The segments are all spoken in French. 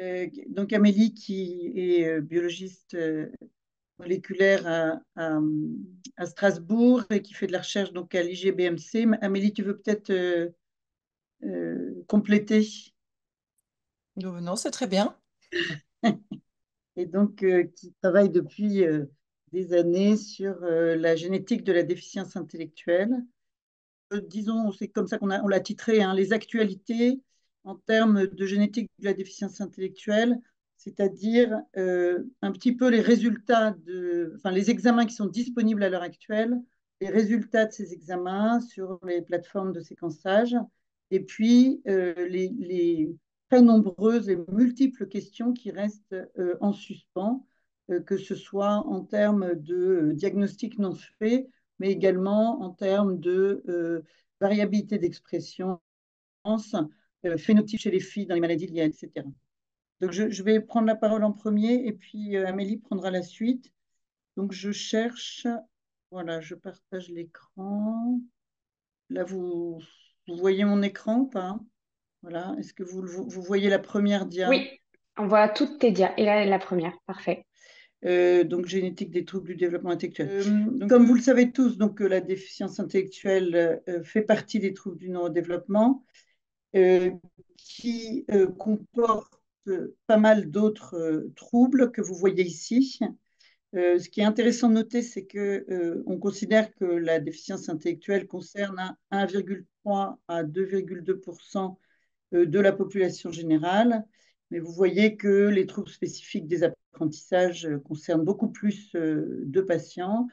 Euh, donc Amélie, qui est euh, biologiste euh, moléculaire à, Strasbourg et qui fait de la recherche donc à l'IGBMC. Amélie, tu veux peut-être compléter Non, c'est très bien. et donc, qui travaille depuis des années sur la génétique de la déficience intellectuelle. disons, c'est comme ça qu'on on l'a titré, hein, les actualités en termes de génétique de la déficience intellectuelle, c'est-à-dire euh, un petit peu les résultats, de, enfin les examens qui sont disponibles à l'heure actuelle, les résultats de ces examens sur les plateformes de séquençage, et puis euh, les, très nombreuses et multiples questions qui restent euh, en suspens, que ce soit en termes de diagnostic non fait, mais également en termes de variabilité d'expression, euh, phénotype chez les filles dans les maladies liées, etc. Donc, je, vais prendre la parole en premier et puis euh, Amélie prendra la suite. Donc, je cherche. Voilà, je partage l'écran. Là, vous, vous, voyez mon écran pas Voilà, est-ce que vous, vous, voyez la première dia Oui, on voit toutes tes dias. Et là, la première, parfait. Euh, donc génétique des troubles du développement intellectuel. comme vous le savez tous, donc, la déficience intellectuelle fait partie des troubles du neurodéveloppement. Euh, qui euh, comporte pas mal d'autres euh, troubles que vous voyez ici. ce qui est intéressant de noter, c'est qu'on considère que la déficience intellectuelle concerne 1,3 à 2,2 de la population générale, mais vous voyez que les troubles spécifiques des apprentissages concernent beaucoup plus de patients,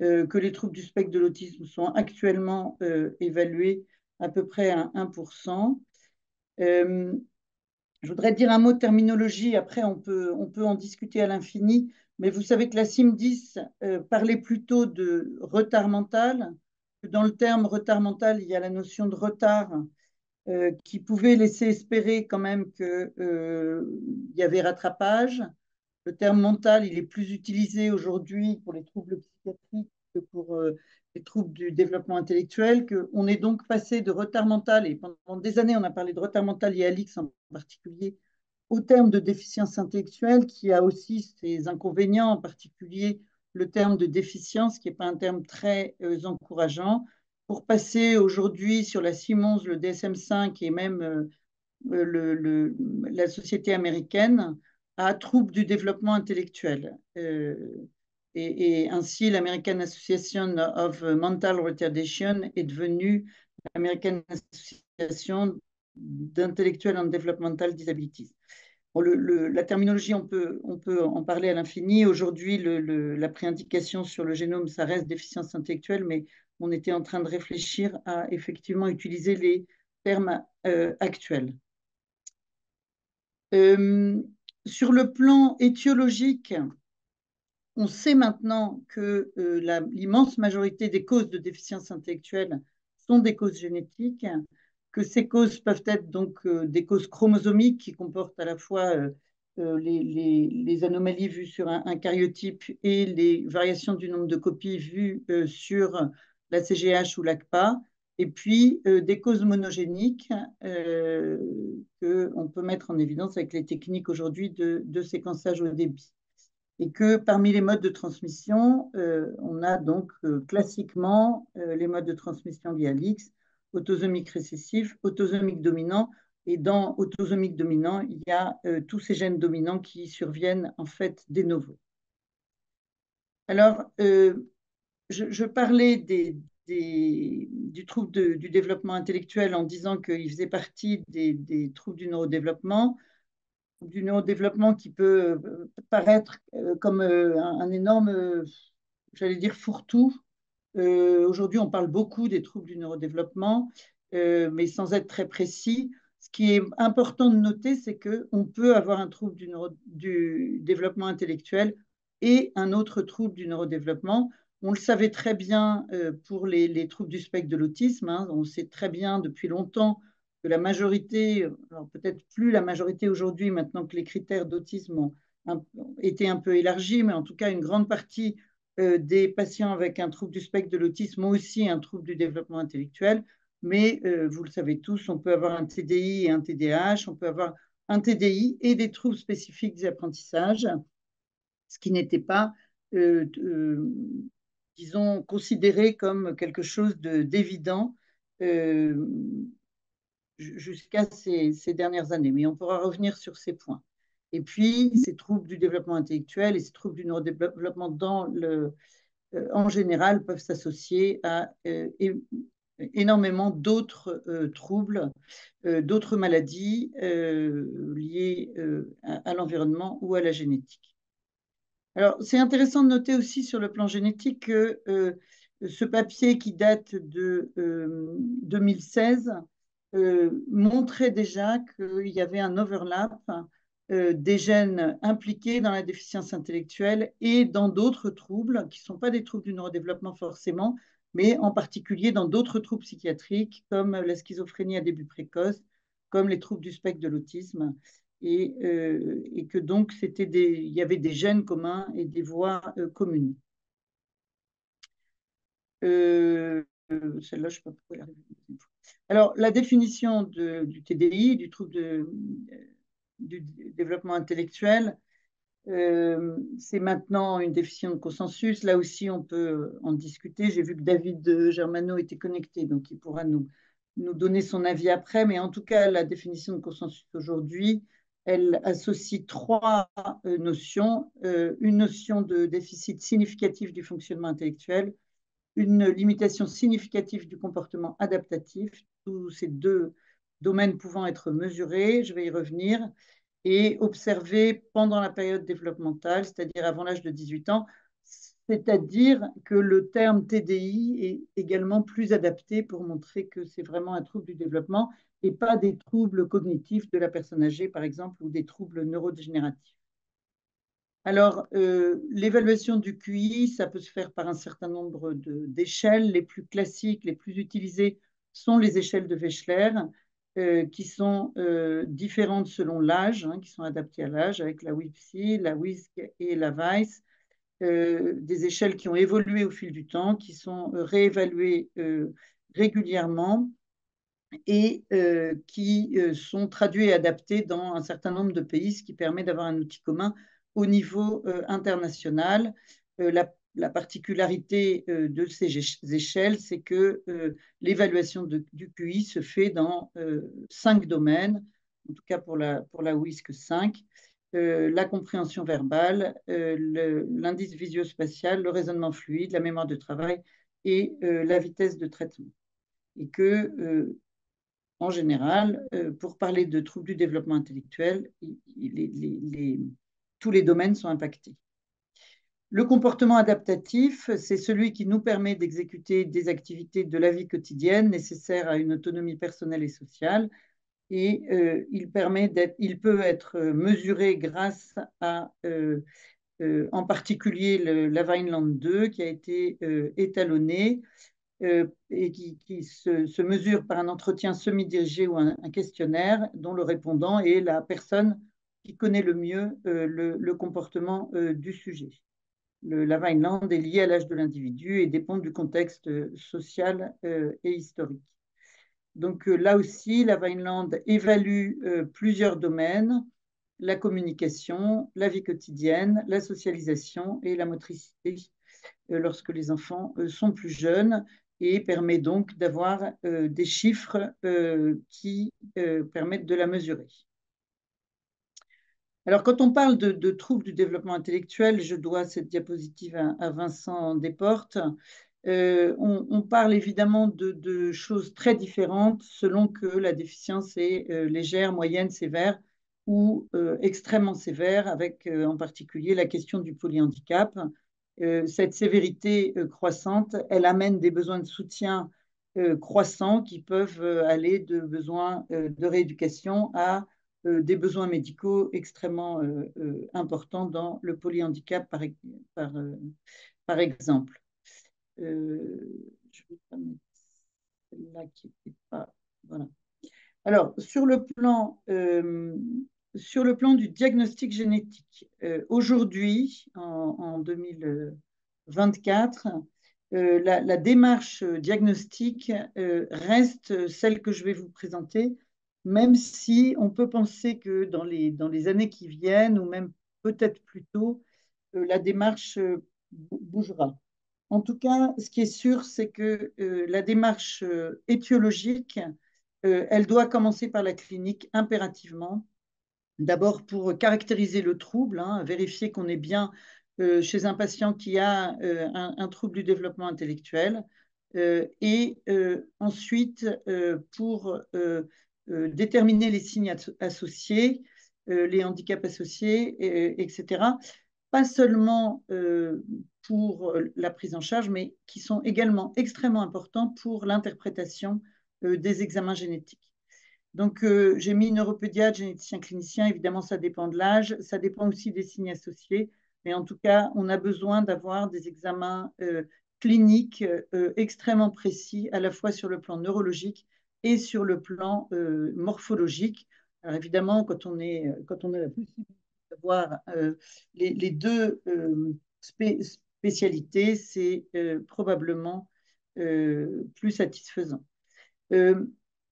que les troubles du spectre de l'autisme sont actuellement évalués à peu près à 1%. Euh, je voudrais dire un mot de terminologie, après on peut, on peut en discuter à l'infini, mais vous savez que la CIM10 euh, parlait plutôt de retard mental. Que dans le terme retard mental, il y a la notion de retard euh, qui pouvait laisser espérer quand même qu'il y avait rattrapage. Le terme mental, il est plus utilisé aujourd'hui pour les troubles psychiatriques que pour les troubles du développement intellectuel, qu'on est donc passé de retard mental, et pendant des années on a parlé de retard mental et ALIX en particulier, au terme de déficience intellectuelle qui a aussi ses inconvénients, en particulier le terme de déficience qui n'est pas un terme très euh, encourageant, pour passer aujourd'hui sur la Simons, le DSM5 et même euh, euh, le, la société américaine à troubles du développement intellectuel. Et, ainsi, l'American Association of Mental Retardation est devenue l'American Association d'intellectuels en developmental disabilities. la terminologie, on peut, on peut en parler à l'infini. Aujourd'hui, la préindication sur le génome, ça reste déficience intellectuelle, mais on était en train de réfléchir à effectivement utiliser les termes euh, actuels. Euh, sur le plan étiologique, on sait maintenant que euh, l'immense majorité des causes de déficience intellectuelle sont des causes génétiques, que ces causes peuvent être donc euh, des causes chromosomiques qui comportent à la fois euh, les, anomalies vues sur un, un, cariotype et les variations du nombre de copies vues sur la CGH ou l'ACPA, et puis des causes monogéniques que qu'on peut mettre en évidence avec les techniques aujourd'hui de, séquençage au débit et que parmi les modes de transmission, euh, on a donc euh, classiquement euh, les modes de transmission via l'X, autosomique récessif, autosomique dominant, et dans autosomique dominant, il y a tous ces gènes dominants qui surviennent en fait des nouveaux. Alors, je, parlais des, du trouble du développement intellectuel en disant qu'il faisait partie des, des troubles du neurodéveloppement du neurodéveloppement qui peut euh, paraître euh, comme euh, un, énorme, j'allais dire, fourre-tout. Aujourd'hui, on parle beaucoup des troubles du neurodéveloppement, mais sans être très précis. Ce qui est important de noter, c'est qu'on peut avoir un trouble du, développement intellectuel et un autre trouble du neurodéveloppement. On le savait très bien pour les, troubles du spectre de l'autisme. Hein. on sait très bien depuis longtemps que la majorité, peut-être plus la majorité aujourd'hui, maintenant que les critères d'autisme ont, été un peu élargis, mais en tout cas, une grande partie euh, des patients avec un trouble du spectre de l'autisme ont aussi un trouble du développement intellectuel. Mais euh, vous le savez tous, on peut avoir un TDI et un TDAH, on peut avoir un TDI et des troubles spécifiques des apprentissages, ce qui n'était pas, euh, disons, considéré comme quelque chose d'évident jusqu'à ces, dernières années. Mais on pourra revenir sur ces points. Et puis, ces troubles du développement intellectuel et ces troubles du neurodéveloppement dans le, euh, en général peuvent s'associer à euh, énormément d'autres euh, troubles, d'autres maladies liées à, à l'environnement ou à la génétique. Alors, c'est intéressant de noter aussi sur le plan génétique que ce papier qui date de 2016 euh, montrait déjà qu'il y avait un overlap euh, des gènes impliqués dans la déficience intellectuelle et dans d'autres troubles qui ne sont pas des troubles du neurodéveloppement forcément, mais en particulier dans d'autres troubles psychiatriques comme la schizophrénie à début précoce, comme les troubles du spectre de l'autisme. Et, euh, que donc c'était des, il y avait des gènes communs et des voies communes. Celle-là, je ne pas alors, la définition du TDI, du trouble du développement intellectuel, euh, c'est maintenant une définition de consensus. Là aussi, on peut en discuter. J'ai vu que David Germano était connecté, donc il pourra nous, donner son avis après. Mais en tout cas, la définition de consensus aujourd'hui, elle associe trois euh, notions. Euh, une notion de déficit significatif du fonctionnement intellectuel, une limitation significative du comportement adaptatif ces deux domaines pouvant être mesurés, je vais y revenir, et observer pendant la période développementale, c'est-à-dire avant l'âge de 18 ans, c'est-à-dire que le terme TDI est également plus adapté pour montrer que c'est vraiment un trouble du développement et pas des troubles cognitifs de la personne âgée, par exemple, ou des troubles neurodégénératifs. Alors, euh, l'évaluation du QI, ça peut se faire par un certain nombre d'échelles. Les plus classiques, les plus utilisées sont les échelles de Wechsler, euh, qui sont euh, différentes selon l'âge, hein, qui sont adaptées à l'âge, avec la WIPSI, la WISC et la VICE, euh, des échelles qui ont évolué au fil du temps, qui sont réévaluées régulièrement et qui sont traduites et adaptées dans un certain nombre de pays, ce qui permet d'avoir un outil commun au niveau international. la la particularité euh, de ces échelles, c'est que euh, l'évaluation du QI se fait dans euh, cinq domaines, en tout cas pour la, WISC 5, la compréhension verbale, l'indice visio-spatial, le raisonnement fluide, la mémoire de travail et la vitesse de traitement. Et que en général, pour parler de troubles du développement intellectuel, tous les domaines sont impactés. Le comportement adaptatif, c'est celui qui nous permet d'exécuter des activités de la vie quotidienne nécessaires à une autonomie personnelle et sociale. Et euh, il, permet il peut être euh, mesuré grâce à, euh, en particulier, la Vineland 2 qui a été étalonnée et qui, se, mesure par un entretien semi-dirigé ou un, questionnaire dont le répondant est la personne qui connaît le mieux le comportement du sujet le, la est liée à l'âge de l'individu et dépend du contexte euh, social euh, et historique. Donc euh, là aussi, la Vineland évalue plusieurs domaines, la communication, la vie quotidienne, la socialisation et la motricité lorsque les enfants sont plus jeunes et permet donc d'avoir des chiffres qui permettent de la mesurer. Alors, quand on parle de, troubles du développement intellectuel, je dois cette diapositive à, Vincent Desportes. Euh, on, parle évidemment de, choses très différentes selon que la déficience est euh, légère, moyenne, sévère ou euh, extrêmement sévère, avec en particulier la question du polyhandicap. cette sévérité croissante, elle amène des besoins de soutien croissants qui peuvent aller de besoins de rééducation à euh, des besoins médicaux extrêmement euh, euh, importants dans le polyhandicap, par, exemple. Alors, sur le plan, du diagnostic génétique, aujourd'hui, en, 2024, la, démarche diagnostique reste celle que je vais vous présenter même si on peut penser que dans les, dans les années qui viennent, ou même peut-être plus tôt, euh, la démarche euh, bougera. En tout cas, ce qui est sûr, c'est que euh, la démarche étiologique, elle doit commencer par la clinique impérativement. D'abord pour caractériser le trouble, hein, vérifier qu'on est bien chez un patient qui a un, un, trouble du développement intellectuel. et ensuite, pour euh, déterminer les signes associés, euh, les handicaps associés, euh, etc. Pas seulement pour la prise en charge, mais qui sont également extrêmement importants pour l'interprétation des examens génétiques. Donc, j'ai mis neuropédiatre, généticien clinicien. Évidemment, ça dépend de l'âge. Ça dépend aussi des signes associés. Mais en tout cas, on a besoin d'avoir des examens cliniques extrêmement précis, à la fois sur le plan neurologique et sur le plan euh, morphologique. Alors évidemment, quand on, est, euh, quand on a la possibilité d'avoir euh, les, deux spécialités, c'est probablement plus satisfaisant.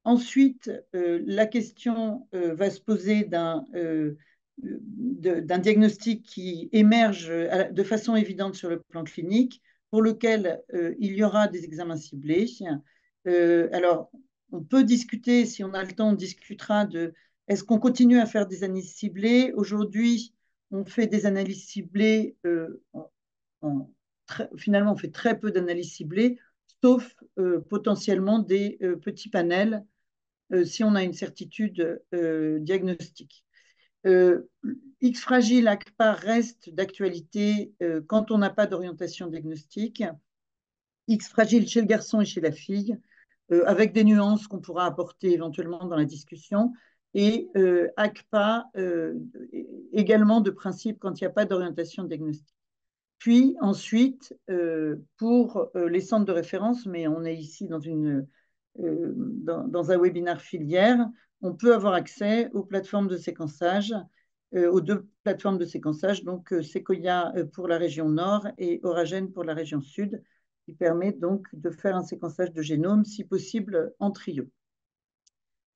ensuite, la question va se poser d'un d'un diagnostic qui émerge de façon évidente sur le plan clinique, pour lequel il y aura des examens ciblés. alors, on peut discuter, si on a le temps, on discutera de est-ce qu'on continue à faire des analyses ciblées Aujourd'hui, on fait des analyses ciblées, euh, finalement, on fait très peu d'analyses ciblées, sauf euh, potentiellement des euh, petits panels si on a une certitude diagnostique. X fragile, ACPA reste d'actualité quand on n'a pas d'orientation diagnostique. X fragile chez le garçon et chez la fille euh, avec des nuances qu'on pourra apporter éventuellement dans la discussion, et euh, ACPA euh, également de principe quand il n'y a pas d'orientation diagnostique. Puis ensuite, euh, pour les centres de référence, mais on est ici dans, un webinaire filière, on peut avoir accès aux plateformes de séquençage, aux deux plateformes de séquençage, donc Sequoia pour la région nord et Oragène pour la région sud, qui permet donc de faire un séquençage de génome, si possible en trio.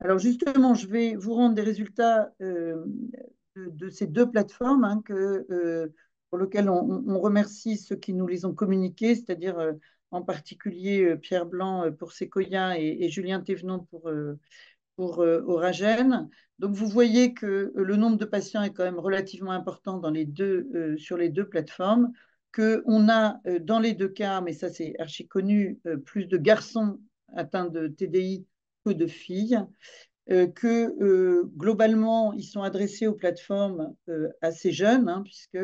Alors justement, je vais vous rendre des résultats euh, de, ces deux plateformes hein, euh, pour lesquelles on, remercie ceux qui nous les ont communiqués, c'est-à-dire euh, en particulier Pierre Blanc pour Sequoia et, Julien Thévenon pour, pour Oragène. Donc vous voyez que le nombre de patients est quand même relativement important dans les deux, sur les deux plateformes qu'on a euh, dans les deux cas, mais ça c'est archi connu, euh, plus de garçons atteints de TDI que de filles, euh, que globalement ils sont adressés aux plateformes assez jeunes, hein, puisque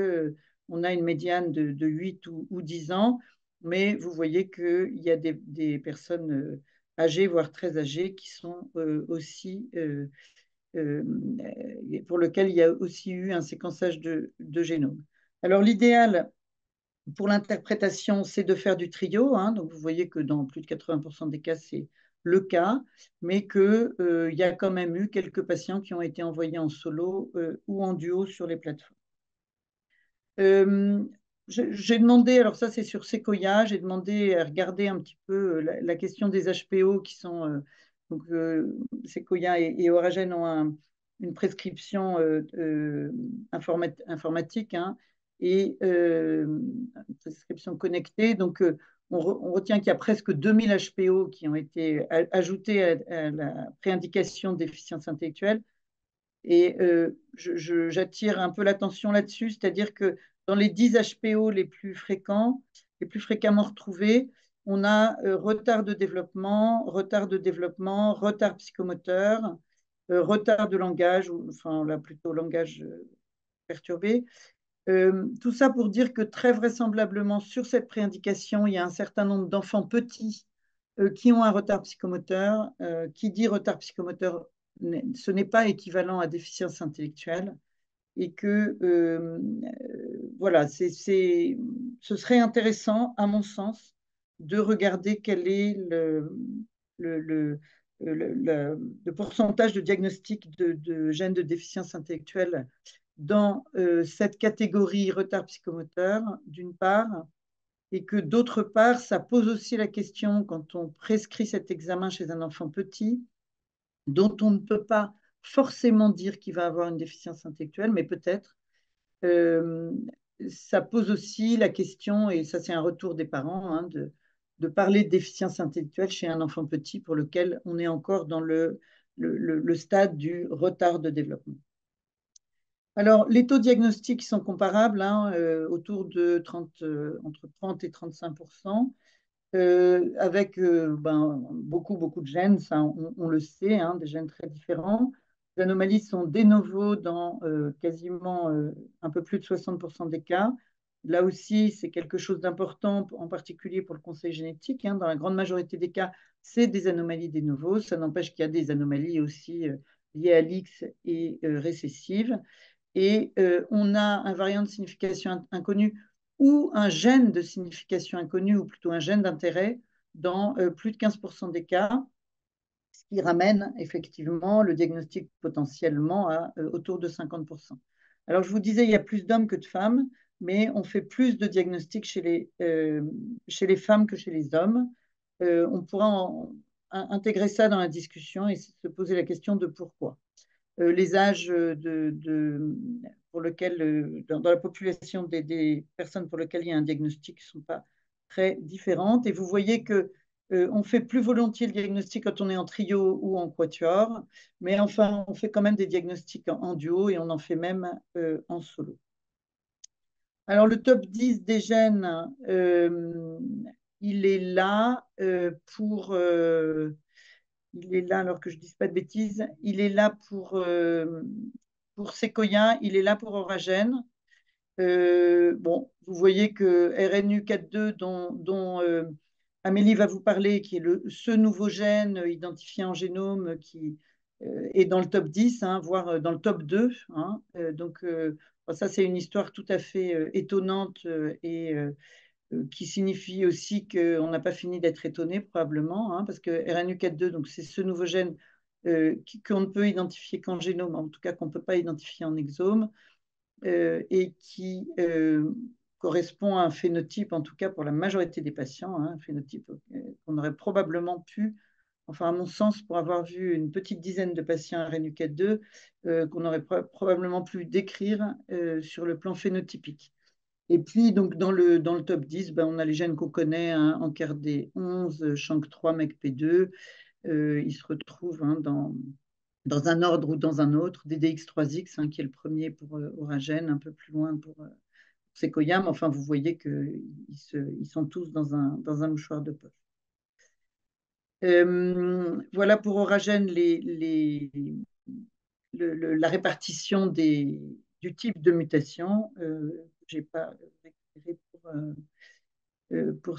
on a une médiane de, 8 ou, 10 ans, mais vous voyez qu'il y a des, personnes âgées, voire très âgées, qui sont aussi, pour lesquelles il y a aussi eu un séquençage de, de génome. Alors l'idéal, pour l'interprétation, c'est de faire du trio. Hein. donc vous voyez que dans plus de 80% des cas, c'est le cas, mais qu'il euh, y a quand même eu quelques patients qui ont été envoyés en solo euh, ou en duo sur les plateformes. Euh, j'ai demandé, alors ça c'est sur Sequoia, j'ai demandé à regarder un petit peu la, question des HPO qui sont, donc Sequoia et, Oragène ont une prescription informatique hein et euh, prescription connectée. Donc, euh, on, retient qu'il y a presque 2000 HPO qui ont été ajoutés à, la préindication de déficience intellectuelle. Et euh, j'attire un peu l'attention là-dessus, c'est-à-dire que dans les 10 HPO les plus fréquents, les plus fréquemment retrouvés, on a retard de développement, retard de développement, retard psychomoteur, retard de langage, ou, enfin là plutôt langage perturbé, euh, tout ça pour dire que très vraisemblablement, sur cette préindication, il y a un certain nombre d'enfants petits euh, qui ont un retard psychomoteur. Euh, qui dit retard psychomoteur, ce n'est pas équivalent à déficience intellectuelle. Et que, voilà, c'est, ce serait intéressant, à mon sens, de regarder quel est le, le, le le, pourcentage de diagnostic de, de, gènes de déficience intellectuelle dans euh, cette catégorie retard psychomoteur, d'une part, et que d'autre part, ça pose aussi la question, quand on prescrit cet examen chez un enfant petit, dont on ne peut pas forcément dire qu'il va avoir une déficience intellectuelle, mais peut-être, euh, ça pose aussi la question, et ça c'est un retour des parents, hein, de, parler de déficience intellectuelle chez un enfant petit pour lequel on est encore dans le stade du retard de développement. Alors, les taux diagnostiques sont comparables, hein, euh, autour de 30, euh, entre 30 et 35 euh, avec ben, beaucoup, beaucoup de gènes, on, le sait, hein, des gènes très différents. Les anomalies sont de novo dans quasiment un peu plus de 60 des cas. Là aussi, c'est quelque chose d'important, en particulier pour le conseil génétique. Hein. dans la grande majorité des cas, c'est des anomalies de nouveaux. Ça n'empêche qu'il y a des anomalies aussi liées à l'X et récessives et euh, on a un variant de signification inconnue ou un gène de signification inconnue, ou plutôt un gène d'intérêt, dans euh, plus de 15% des cas, ce qui ramène effectivement le diagnostic potentiellement à euh, autour de 50%. Alors je vous disais, il y a plus d'hommes que de femmes, mais on fait plus de diagnostics chez les, chez les femmes que chez les hommes. on pourra intégrer ça dans la discussion et se poser la question de pourquoi. Euh, les âges de, pour lequel, euh, dans, la population des, personnes pour lesquelles il y a un diagnostic ne sont pas très différentes. Et vous voyez que euh, on fait plus volontiers le diagnostic quand on est en trio ou en quatuor, mais enfin, on fait quand même des diagnostics en, duo et on en fait même en solo. Alors, le top 10 des gènes, il est là pour il est là, alors que je ne dise pas de bêtises, il est là pour, euh, pour il est là pour Oragène. Euh, bon, vous voyez que RNU 4.2, dont, dont euh, Amélie va vous parler, qui est le, ce nouveau gène identifié en génome qui euh, est dans le top 10, hein, voire dans le top 2. Hein. donc, ça, c'est une histoire tout à fait étonnante et euh, qui signifie aussi qu'on n'a pas fini d'être étonné probablement, hein, parce que rnu 4 donc c'est ce nouveau gène euh, qu'on ne peut identifier qu'en génome, en tout cas qu'on ne peut pas identifier en exome, euh, et qui correspond à un phénotype, en tout cas pour la majorité des patients, hein, un phénotype qu'on aurait probablement pu, enfin à mon sens, pour avoir vu une petite dizaine de patients rnu 2 qu'on aurait probablement pu décrire sur le plan phénotypique. Et puis, donc, dans le, dans le top 10, ben, on a les gènes qu'on connaît, hein, d 11, Shank 3, Mec 2 ils se retrouvent hein, dans, dans un ordre ou dans un autre. DDX 3X, hein, qui est le premier pour euh, Oragène, un peu plus loin pour, euh, Mais enfin, vous voyez qu'ils ils sont tous dans un, dans un mouchoir de poche. Euh, voilà pour Oragène les, la répartition des, du type de mutation. Euh, j'ai pas récupéré pour, ces euh, euh, pour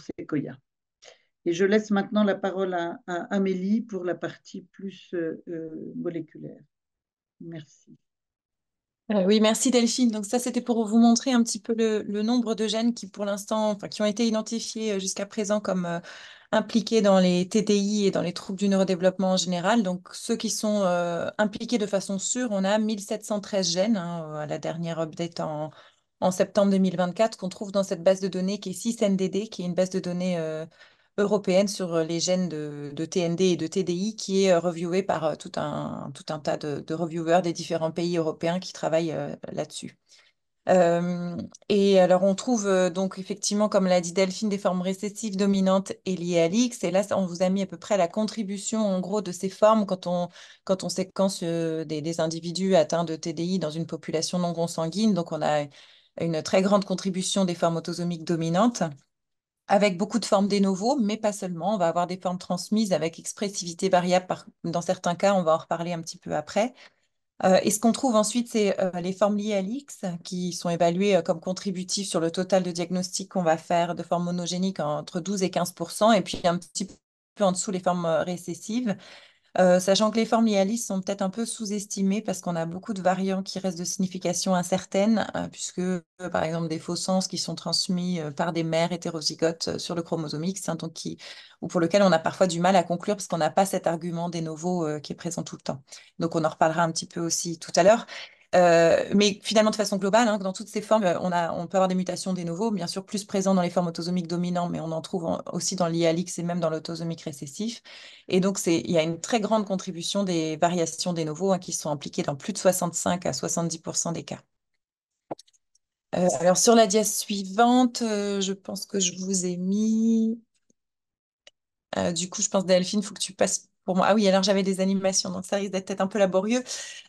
Et je laisse maintenant la parole à, Amélie pour la partie plus euh, moléculaire. Merci. oui, merci Delphine. Donc ça, c'était pour vous montrer un petit peu le, nombre de gènes qui, pour l'instant, enfin, qui ont été identifiés jusqu'à présent comme impliqués dans les TDI et dans les troubles du neurodéveloppement en général. Donc ceux qui sont impliqués de façon sûre, on a 1713 gènes hein, à la dernière update en, en septembre 2024 qu'on trouve dans cette base de données qui est 6NDD, qui est une base de données euh, européenne sur euh, les gènes de, TND et de TDI qui est euh, reviewée par tout un, tout un tas de, reviewers des différents pays européens qui travaillent là-dessus. et alors, on trouve donc effectivement, comme l'a dit Delphine, des formes récessives dominantes et liées à l'X. Et là, on vous a mis à peu près la contribution, en gros, de ces formes quand on, quand on séquence des, des, individus atteints de TDI dans une population non consanguine. Donc, on a une très grande contribution des formes autosomiques dominantes avec beaucoup de formes des nouveaux, mais pas seulement. On va avoir des formes transmises avec expressivité variable dans certains cas, on va en reparler un petit peu après. Euh, et ce qu'on trouve ensuite, c'est euh, les formes liées à l'X qui sont évaluées euh, comme contributives sur le total de diagnostic qu'on va faire de formes monogéniques entre 12 et 15 et puis un petit peu en dessous les formes récessives. Euh, sachant que les formes lialis sont peut-être un peu sous-estimées parce qu'on a beaucoup de variants qui restent de signification incertaine, euh, puisque euh, par exemple des faux sens qui sont transmis par des mères hétérozygotes sur le chromosome X, hein, qui, ou pour lequel on a parfois du mal à conclure parce qu'on n'a pas cet argument des novo qui est présent tout le temps. Donc on en reparlera un petit peu aussi tout à l'heure. Euh, mais finalement, de façon globale, hein, dans toutes ces formes, euh, on, a, on peut avoir des mutations des nouveaux, bien sûr plus présents dans les formes autosomiques dominantes, mais on en trouve aussi dans l'IALX et même dans l'autosomique récessif. Et donc, il y a une très grande contribution des variations des nouveaux hein, qui sont impliquées dans plus de 65 à 70 des cas. Euh, alors, sur la diapositive suivante, je pense que je vous ai mis... du coup, je pense, Delphine, il faut que tu passes ah oui, alors j'avais des animations, donc ça risque d'être peut-être un peu laborieux.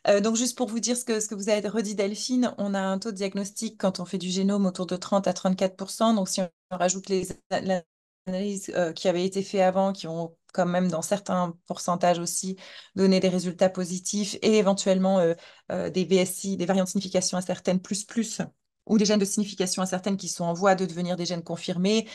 Euh, donc juste pour vous dire ce que, ce que vous avez redit Delphine, on a un taux de diagnostic quand on fait du génome autour de 30 à 34 Donc si on rajoute les analyses euh, qui avaient été faites avant, qui ont quand même dans certains pourcentages aussi donné des résultats positifs et éventuellement euh, des VSI, des variantes de signification incertaines plus plus ou des gènes de signification incertaine qui sont en voie de devenir des gènes confirmés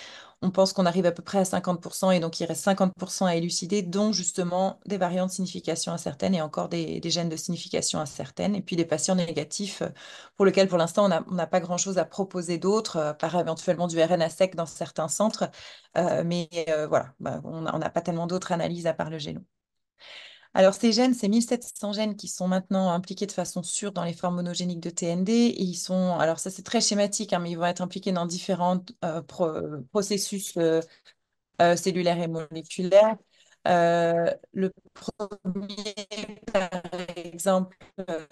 on pense qu'on arrive à peu près à 50%, et donc il reste 50% à élucider, dont justement des variantes de signification incertaines et encore des, gènes de signification incertaine, et puis des patients négatifs euh, pour lesquels pour l'instant on n'a pas grand-chose à proposer d'autre, euh, par éventuellement du RNA sec dans certains centres, euh, mais voilà, bah, on n'a pas tellement d'autres analyses à part le génome. Alors, ces gènes, ces 1700 gènes qui sont maintenant impliqués de façon sûre dans les formes monogéniques de TND. Et ils sont, alors ça c'est très schématique, hein, mais ils vont être impliqués dans différents euh, euh, processus euh, cellulaires et moléculaires. Euh, le premier, par exemple,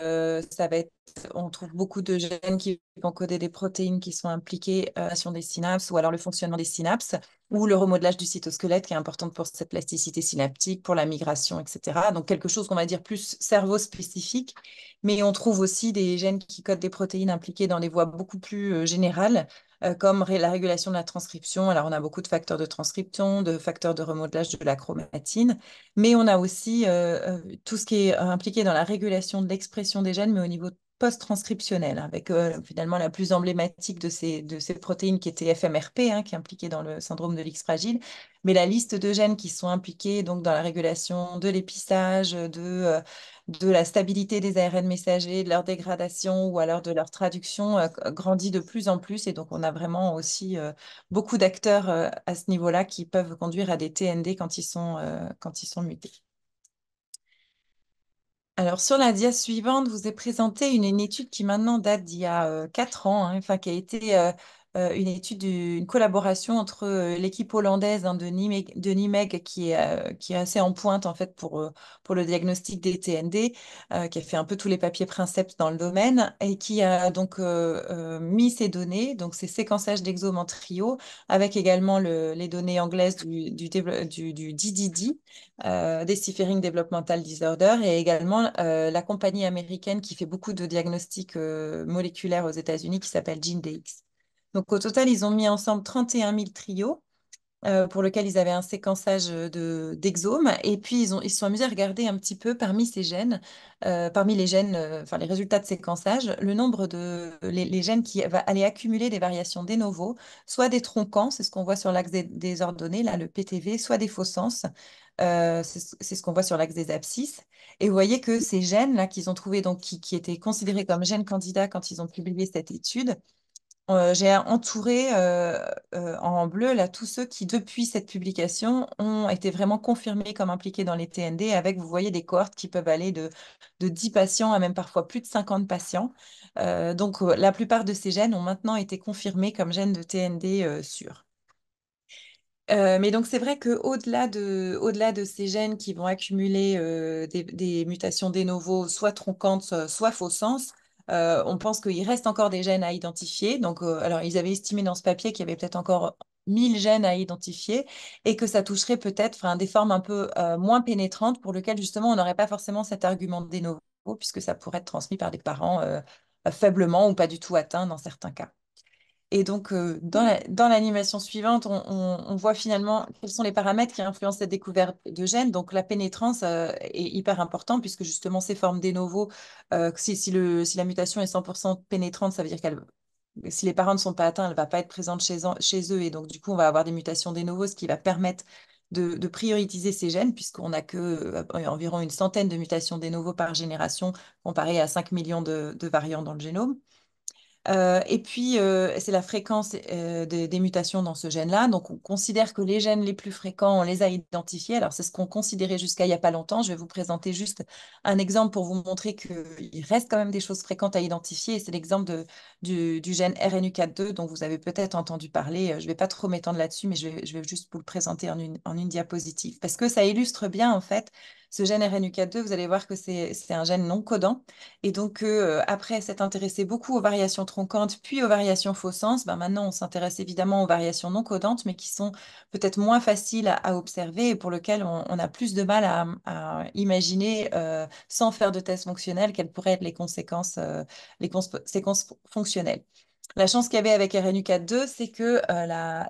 euh, ça va être, on trouve beaucoup de gènes qui vont coder des protéines qui sont impliquées euh, sur des synapses ou alors le fonctionnement des synapses ou le remodelage du cytosquelette qui est important pour cette plasticité synaptique, pour la migration, etc. Donc quelque chose qu'on va dire plus cerveau spécifique, mais on trouve aussi des gènes qui codent des protéines impliquées dans des voies beaucoup plus générales euh, comme la régulation de la transcription. Alors, on a beaucoup de facteurs de transcription, de facteurs de remodelage de la chromatine, mais on a aussi euh, euh, tout ce qui est impliqué dans la régulation de l'expression des gènes, mais au niveau post-transcriptionnelle, avec euh, finalement la plus emblématique de ces, de ces protéines qui était FMRP, hein, qui est impliquée dans le syndrome de l'X fragile. Mais la liste de gènes qui sont impliqués donc, dans la régulation de l'épissage, de, euh, de la stabilité des ARN messagers, de leur dégradation ou alors de leur traduction euh, grandit de plus en plus. Et donc, on a vraiment aussi beaucoup d'acteurs à ce niveau-là qui peuvent conduire à des TND quand ils sont, quand ils sont mutés. Alors, sur la diapositive suivante, vous ai présenté une, étude qui maintenant date d'il y a quatre ans, hein, enfin, qui a été euh, une étude, une collaboration entre euh, l'équipe hollandaise hein, de, Nimeg, de Nimeg qui, est, euh, qui est assez en pointe en fait pour, pour le diagnostic des TND, qui a fait un peu tous les papiers principes dans le domaine et qui a donc mis ces données, donc ces séquençages d'exomes en trio, avec également le, les données anglaises du, du, du, DDD, euh, Deciphering Developmental Disorder, et également la compagnie américaine qui fait beaucoup de diagnostics moléculaires aux États-Unis qui s'appelle GeneDx. Donc au total, ils ont mis ensemble 31 000 trios euh, pour lequel ils avaient un séquençage euh, d'exomes. et puis, ils, se sont amusés à regarder un petit peu parmi ces gènes, euh, parmi les gènes, les résultats de séquençage, le nombre de les, gènes qui va aller accumuler des variations des novos, soit des tronquants, c'est ce qu'on voit sur l'axe des, ordonnées, là, le PTV, soit des faux sens. c'est ce qu'on voit sur l'axe des abscisses. Et vous voyez que ces gènes-là qu'ils ont trouvés, donc qui, étaient considérés comme gènes candidats quand ils ont publié cette étude, euh, j'ai entouré euh, euh, en bleu là tous ceux qui depuis cette publication ont été vraiment confirmés comme impliqués dans les TND avec vous voyez des cohortes qui peuvent aller de, de 10 patients à même parfois plus de 50 patients donc la plupart de ces gènes ont maintenant été confirmés comme gènes de TND sûrs mais donc c'est vrai qu'au-delà de, au-delà de ces gènes qui vont accumuler des, mutations de novo, soit tronquantes, soit faux sens, euh, on pense qu'il reste encore des gènes à identifier. Donc, euh, alors, ils avaient estimé dans ce papier qu'il y avait peut-être encore 1000 gènes à identifier et que ça toucherait peut-être des formes un peu euh, moins pénétrantes pour lesquelles, justement, on n'aurait pas forcément cet argument de novo, puisque ça pourrait être transmis par des parents faiblement ou pas du tout atteints dans certains cas. Et donc, euh, dans, l'animation suivante, on, voit finalement quels sont les paramètres qui influencent cette découverte de gènes. Donc, la pénétrance euh, est hyper importante puisque justement, ces formes des novo, euh, si, la mutation est 100% pénétrante, ça veut dire qu'elle si les parents ne sont pas atteints, elle ne va pas être présente chez, eux. Et donc, du coup, on va avoir des mutations des novos, ce qui va permettre de, prioritiser prioriser ces gènes, puisqu'on n'a qu'environ une centaine de mutations des par génération, comparé à 5 millions de, de variants dans le génome. Euh, et puis, euh, c'est la fréquence euh, des mutations dans ce gène-là. Donc, on considère que les gènes les plus fréquents, on les a identifiés. Alors, c'est ce qu'on considérait jusqu'à il n'y a pas longtemps. Je vais vous présenter juste un exemple pour vous montrer qu'il reste quand même des choses fréquentes à identifier. C'est l'exemple du, gène rnu 2 dont vous avez peut-être entendu parler. Je ne vais pas trop m'étendre là-dessus, mais je vais, juste vous le présenter en une diapositive parce que ça illustre bien, en fait, ce gène rnu 2 vous allez voir que c'est un gène non codant. Et donc, euh, après s'être intéressé beaucoup aux variations tronquantes, puis aux variations faux sens, ben maintenant, on s'intéresse évidemment aux variations non codantes, mais qui sont peut-être moins faciles à, observer et pour lesquelles on, a plus de mal à, imaginer, euh, sans faire de tests fonctionnels, quelles pourraient être les conséquences, euh, les conséquences fonctionnelles. La chance qu'il y avait avec rnu 2 c'est que la,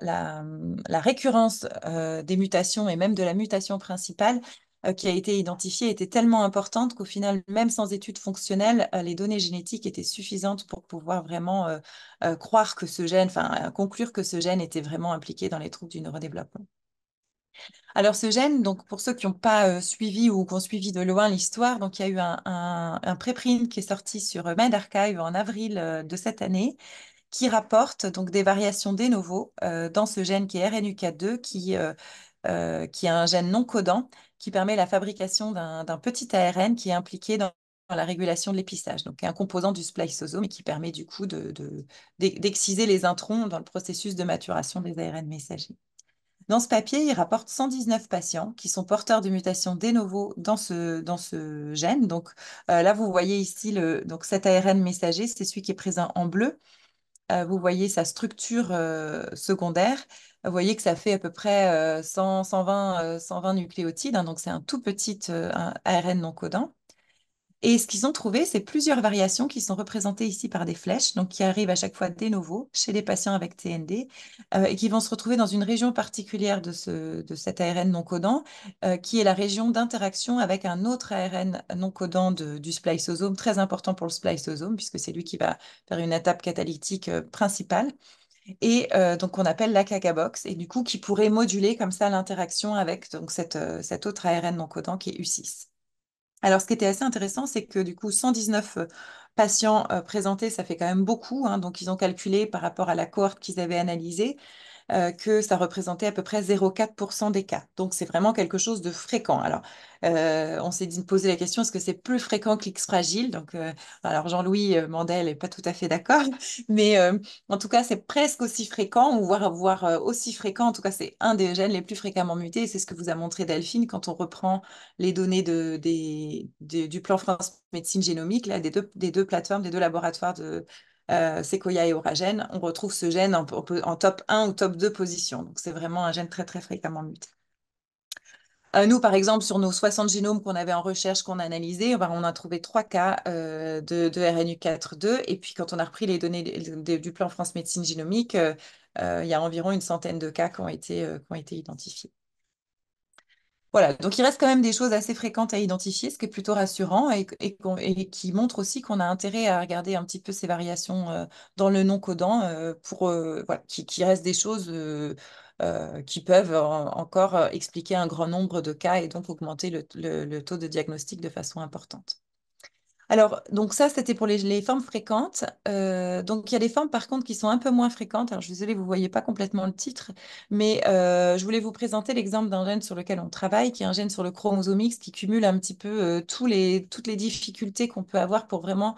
récurrence des mutations et même de la mutation principale euh, qui a été identifiée était tellement importante qu'au final, même sans études fonctionnelles, euh, les données génétiques étaient suffisantes pour pouvoir vraiment euh, croire que ce gène, enfin conclure que ce gène était vraiment impliqué dans les troubles du neurodéveloppement. Alors ce gène, donc pour ceux qui n'ont pas suivi ou qui ont suivi de loin l'histoire, donc il y a eu un, préprint qui est sorti sur MedArchive en avril de cette année qui rapporte donc des variations des novo dans ce gène qui est RNUK2 qui euh, qui est un gène non codant qui permet la fabrication d'un petit ARN qui est impliqué dans, la régulation de l'épissage, donc un composant du spliceosome et qui permet du coup d'exciser les introns dans le processus de maturation des ARN messagers. Dans ce papier, il rapporte 119 patients qui sont porteurs de mutations de novo dans ce, dans ce gène. Donc euh, là, vous voyez ici donc cet ARN messager, c'est celui qui est présent en bleu. Euh, vous voyez sa structure secondaire. Vous voyez que ça fait à peu près 120, euh, 120 euh, nucléotides, hein, donc c'est un tout petit ARN euh, non codant. Et ce qu'ils ont trouvé, c'est plusieurs variations qui sont représentées ici par des flèches, donc qui arrivent à chaque fois de nouveau chez les patients avec TND et qui vont se retrouver dans une région particulière de, de cet ARN non codant, qui est la région d'interaction avec un autre ARN non codant de, du spliceosome, très important pour le spliceosome, puisque c'est lui qui va faire une étape catalytique principale et euh, donc qu'on appelle la cagabox, et du coup qui pourrait moduler comme ça l'interaction avec donc, cette, euh, autre ARN non codant qui est U6. Alors, ce qui était assez intéressant, c'est que du coup, 119 euh, patients présentés, ça fait quand même beaucoup. Hein, donc, ils ont calculé par rapport à la cohorte qu'ils avaient analysée euh, que ça représentait à peu près 0,4% des cas. Donc c'est vraiment quelque chose de fréquent. Alors euh, on s'est posé la question est-ce que c'est plus fréquent que l'X fragile Donc euh, alors Jean-Louis Mandel n'est pas tout à fait d'accord, mais en tout cas c'est presque aussi fréquent, ou voire, aussi fréquent. En tout cas c'est un des gènes les plus fréquemment mutés. C'est ce que vous a montré Delphine quand on reprend les données du plan France Médecine Génomique là des deux plateformes, des deux laboratoires de euh, et oragène, on retrouve ce gène en, top 1 ou top 2 position. Donc, c'est vraiment un gène très, très fréquemment muté. Euh, nous, par exemple, sur nos 60 génomes qu'on avait en recherche, qu'on a analysés, eh ben, on a trouvé trois cas euh, de, de RNU4-2. Et puis, quand on a repris les données du plan France Médecine Génomique, euh, il y a environ une centaine de cas qui ont été identifiés. Voilà, donc il reste quand même des choses assez fréquentes à identifier, ce qui est plutôt rassurant et, qui montre aussi qu'on a intérêt à regarder un petit peu ces variations euh, dans le non-codant euh, pour euh, qui reste des choses qui peuvent encore expliquer un grand nombre de cas et donc augmenter le taux de diagnostic de façon importante. Alors, donc ça, c'était pour les, formes fréquentes. Euh, donc, il y a des formes, par contre, qui sont un peu moins fréquentes. Alors, je suis désolée, vous ne voyez pas complètement le titre, mais euh, je voulais vous présenter l'exemple d'un gène sur lequel on travaille, qui est un gène sur le chromosome X, qui cumule un petit peu euh, toutes les difficultés qu'on peut avoir pour vraiment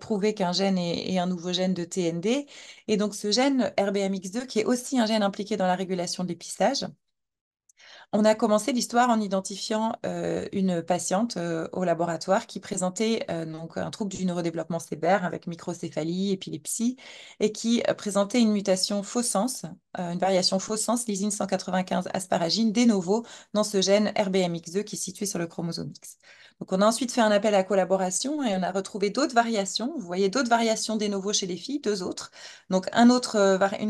prouver qu'un gène est, est, un nouveau gène de TND. Et donc, ce gène RBMX2, qui est aussi un gène impliqué dans la régulation de l'épissage, on a commencé l'histoire en identifiant euh, une patiente euh, au laboratoire qui présentait euh, donc un trouble du neurodéveloppement sévère avec microcéphalie, épilepsie, et qui présentait une mutation faux sens, une variation faux sens, lysine 195 asparagine de novo dans ce gène RBMX2 qui est situé sur le chromosome X on a ensuite fait un appel à collaboration et on a retrouvé d'autres variations. Vous voyez d'autres variations des nouveaux chez les filles, deux autres. Donc euh, une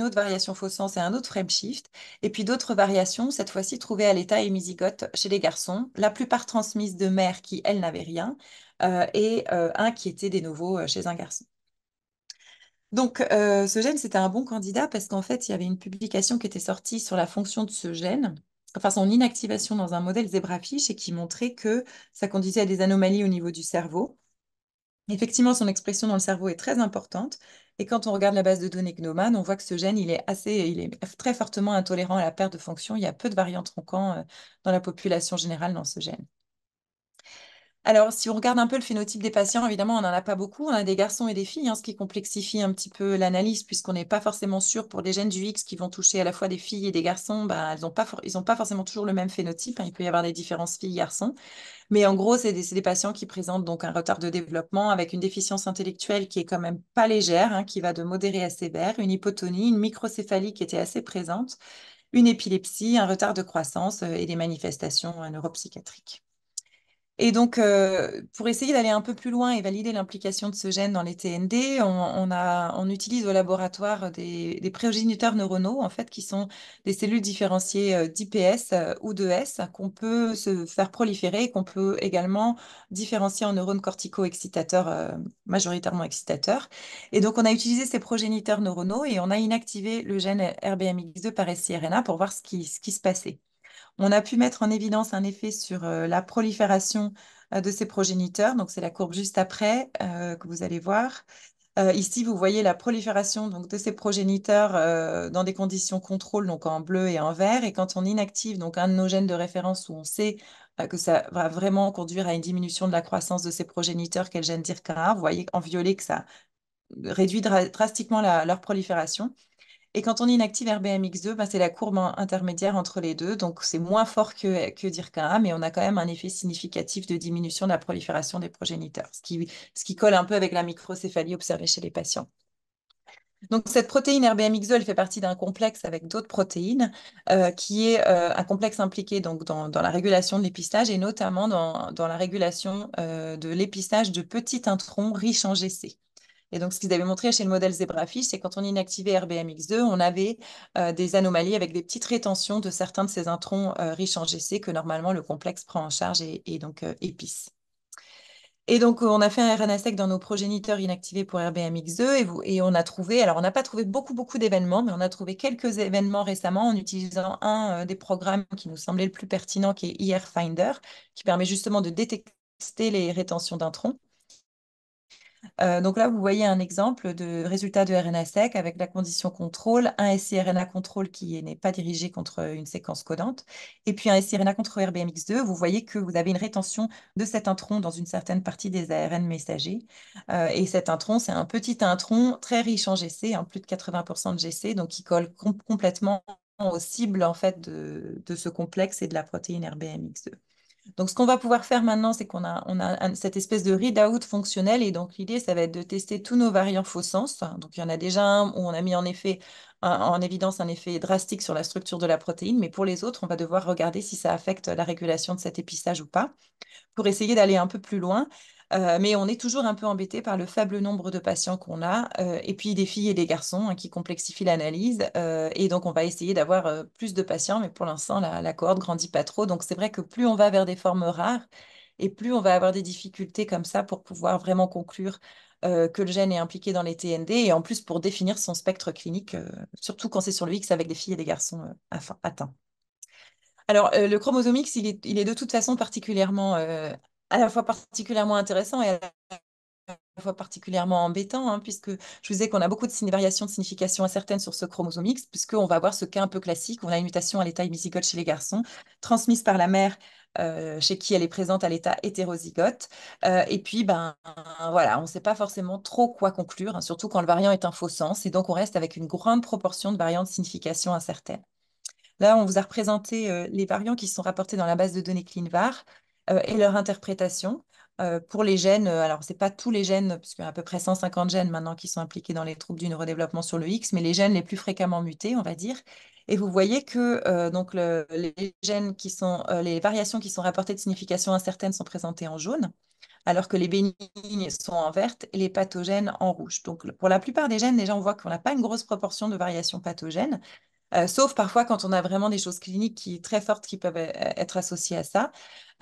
autre variation faux sens et un autre frame shift. Et puis d'autres variations, cette fois-ci trouvées à l'état hémizygote chez les garçons, la plupart transmises de mères qui, elles, n'avaient rien, euh, et euh, un qui était des nouveaux chez un garçon. Donc, ce gène, c'était un bon candidat parce qu'en fait, il y avait une publication qui était sortie sur la fonction de ce gène enfin son inactivation dans un modèle zébrafiche et qui montrait que ça conduisait à des anomalies au niveau du cerveau. Effectivement, son expression dans le cerveau est très importante. Et quand on regarde la base de données Gnoman, on voit que ce gène, il est assez, il est très fortement intolérant à la perte de fonction. Il y a peu de variants tronquants euh, dans la population générale dans ce gène. Alors, si on regarde un peu le phénotype des patients, évidemment, on n'en a pas beaucoup. On a des garçons et des filles, hein, ce qui complexifie un petit peu l'analyse, puisqu'on n'est pas forcément sûr pour des gènes du X qui vont toucher à la fois des filles et des garçons. Bah, ils n'ont pas forcément toujours le même phénotype. Hein. Il peut y avoir des différences filles-garçons. Mais en gros, c'est des, patients qui présentent donc un retard de développement avec une déficience intellectuelle qui est quand même pas légère, hein, qui va de modérée à sévère, une hypotonie, une microcéphalie qui était assez présente, une épilepsie, un retard de croissance euh, et des manifestations euh, neuropsychiatriques. Et donc, euh, pour essayer d'aller un peu plus loin et valider l'implication de ce gène dans les TND, on, utilise au laboratoire des, des, progéniteurs neuronaux, en fait, qui sont des cellules différenciées euh, d'IPS euh, ou de S, qu'on peut se faire proliférer et qu'on peut également différencier en neurones cortico-excitateurs, majoritairement excitateurs. Et donc, on a utilisé ces progéniteurs neuronaux et on a inactivé le gène RBMX2 par SIRNA pour voir ce qui se passait. On a pu mettre en évidence un effet sur euh, la prolifération euh, de ces progéniteurs. Donc, c'est la courbe juste après euh, que vous allez voir. ici, vous voyez la prolifération donc, de ces progéniteurs dans des conditions contrôle, donc en bleu et en vert. Et quand on inactive donc, un de nos gènes de référence où on sait que ça va vraiment conduire à une diminution de la croissance de ces progéniteurs, quel gène dire vous voyez en violet que ça réduit drastiquement leur prolifération. Et quand on inactive RBMX2, bah, c'est la courbe intermédiaire entre les deux. Donc, c'est moins fort que, que DIRCA, mais on a quand même un effet significatif de diminution de la prolifération des progéniteurs, ce qui, ce qui colle un peu avec la microcéphalie observée chez les patients. Donc, cette protéine RBMX2, elle fait partie d'un complexe avec d'autres protéines, euh, qui est euh, un complexe impliqué donc, dans, la régulation de l'épistage et notamment dans, la régulation euh, de l'épistage de petits introns riches en GC. Et donc, ce qu'ils avaient montré chez le modèle zebrafish, c'est quand on inactivait RBMX2, on avait euh, des anomalies avec des petites rétentions de certains de ces introns euh, riches en GC que normalement le complexe prend en charge et, donc euh, épice. Et donc, on a fait un rna dans nos progéniteurs inactivés pour RBMX2 et, on a trouvé, alors on n'a pas trouvé beaucoup, beaucoup d'événements, mais on a trouvé quelques événements récemment en utilisant un des programmes qui nous semblait le plus pertinent, qui est IR Finder, qui permet justement de détecter les rétentions d'introns. Euh, donc là, vous voyez un exemple de résultat de rna sec avec la condition contrôle, un siRNA contrôle qui n'est pas dirigé contre une séquence codante, et puis un siRNA contre RBMX2. Vous voyez que vous avez une rétention de cet intron dans une certaine partie des ARN messagers. Euh, et cet intron, c'est un petit intron très riche en GC, en hein, plus de 80% de GC, donc qui colle complètement aux cibles en fait, de ce complexe et de la protéine RBMX2. Donc, ce qu'on va pouvoir faire maintenant, c'est qu'on a, cette espèce de read-out fonctionnel. Et donc, l'idée, ça va être de tester tous nos variants faux sens. Donc, il y en a déjà un où on a mis en effet en évidence un effet drastique sur la structure de la protéine, mais pour les autres, on va devoir regarder si ça affecte la régulation de cet épissage ou pas, pour essayer d'aller un peu plus loin. Euh, mais on est toujours un peu embêté par le faible nombre de patients qu'on a, euh, et puis des filles et des garçons hein, qui complexifient l'analyse. Euh, et donc, on va essayer d'avoir plus de patients, mais pour l'instant, la, cohorte ne grandit pas trop. Donc, c'est vrai que plus on va vers des formes rares, et plus on va avoir des difficultés comme ça pour pouvoir vraiment conclure que le gène est impliqué dans les TND et en plus pour définir son spectre clinique, surtout quand c'est sur le X avec des filles et des garçons atteints. Alors, le chromosome X, il est, il est, de toute façon particulièrement à la fois particulièrement intéressant et à la fois particulièrement embêtant, hein, puisque je vous disais qu'on a beaucoup de variations de signification incertaines sur ce chromosome X, puisqu'on va avoir ce cas un peu classique, on a une mutation à l'état hémizygote chez les garçons, transmise par la mère euh, chez qui elle est présente à l'état hétérozygote. Euh, et puis, ben, voilà, on ne sait pas forcément trop quoi conclure, hein, surtout quand le variant est un faux sens, et donc on reste avec une grande proportion de variants de signification incertaine. Là, on vous a représenté euh, les variants qui sont rapportés dans la base de données ClinVar. Euh, et leur interprétation. Euh, pour les gènes, euh, alors n'est pas tous les gènes, puisqu'il y a à peu près 150 gènes maintenant qui sont impliqués dans les troubles du neurodéveloppement sur le X, mais les gènes les plus fréquemment mutés, on va dire. Et vous voyez que donc les gènes qui sont, les variations qui sont rapportées de signification incertaine sont présentées en jaune, alors que les bénignes sont en verte et les pathogènes en rouge. Donc pour la plupart des gènes, déjà on voit qu'on n'a pas une grosse proportion de variations pathogènes, euh, sauf parfois quand on a vraiment des choses cliniques qui, très fortes qui peuvent euh, être associées à ça.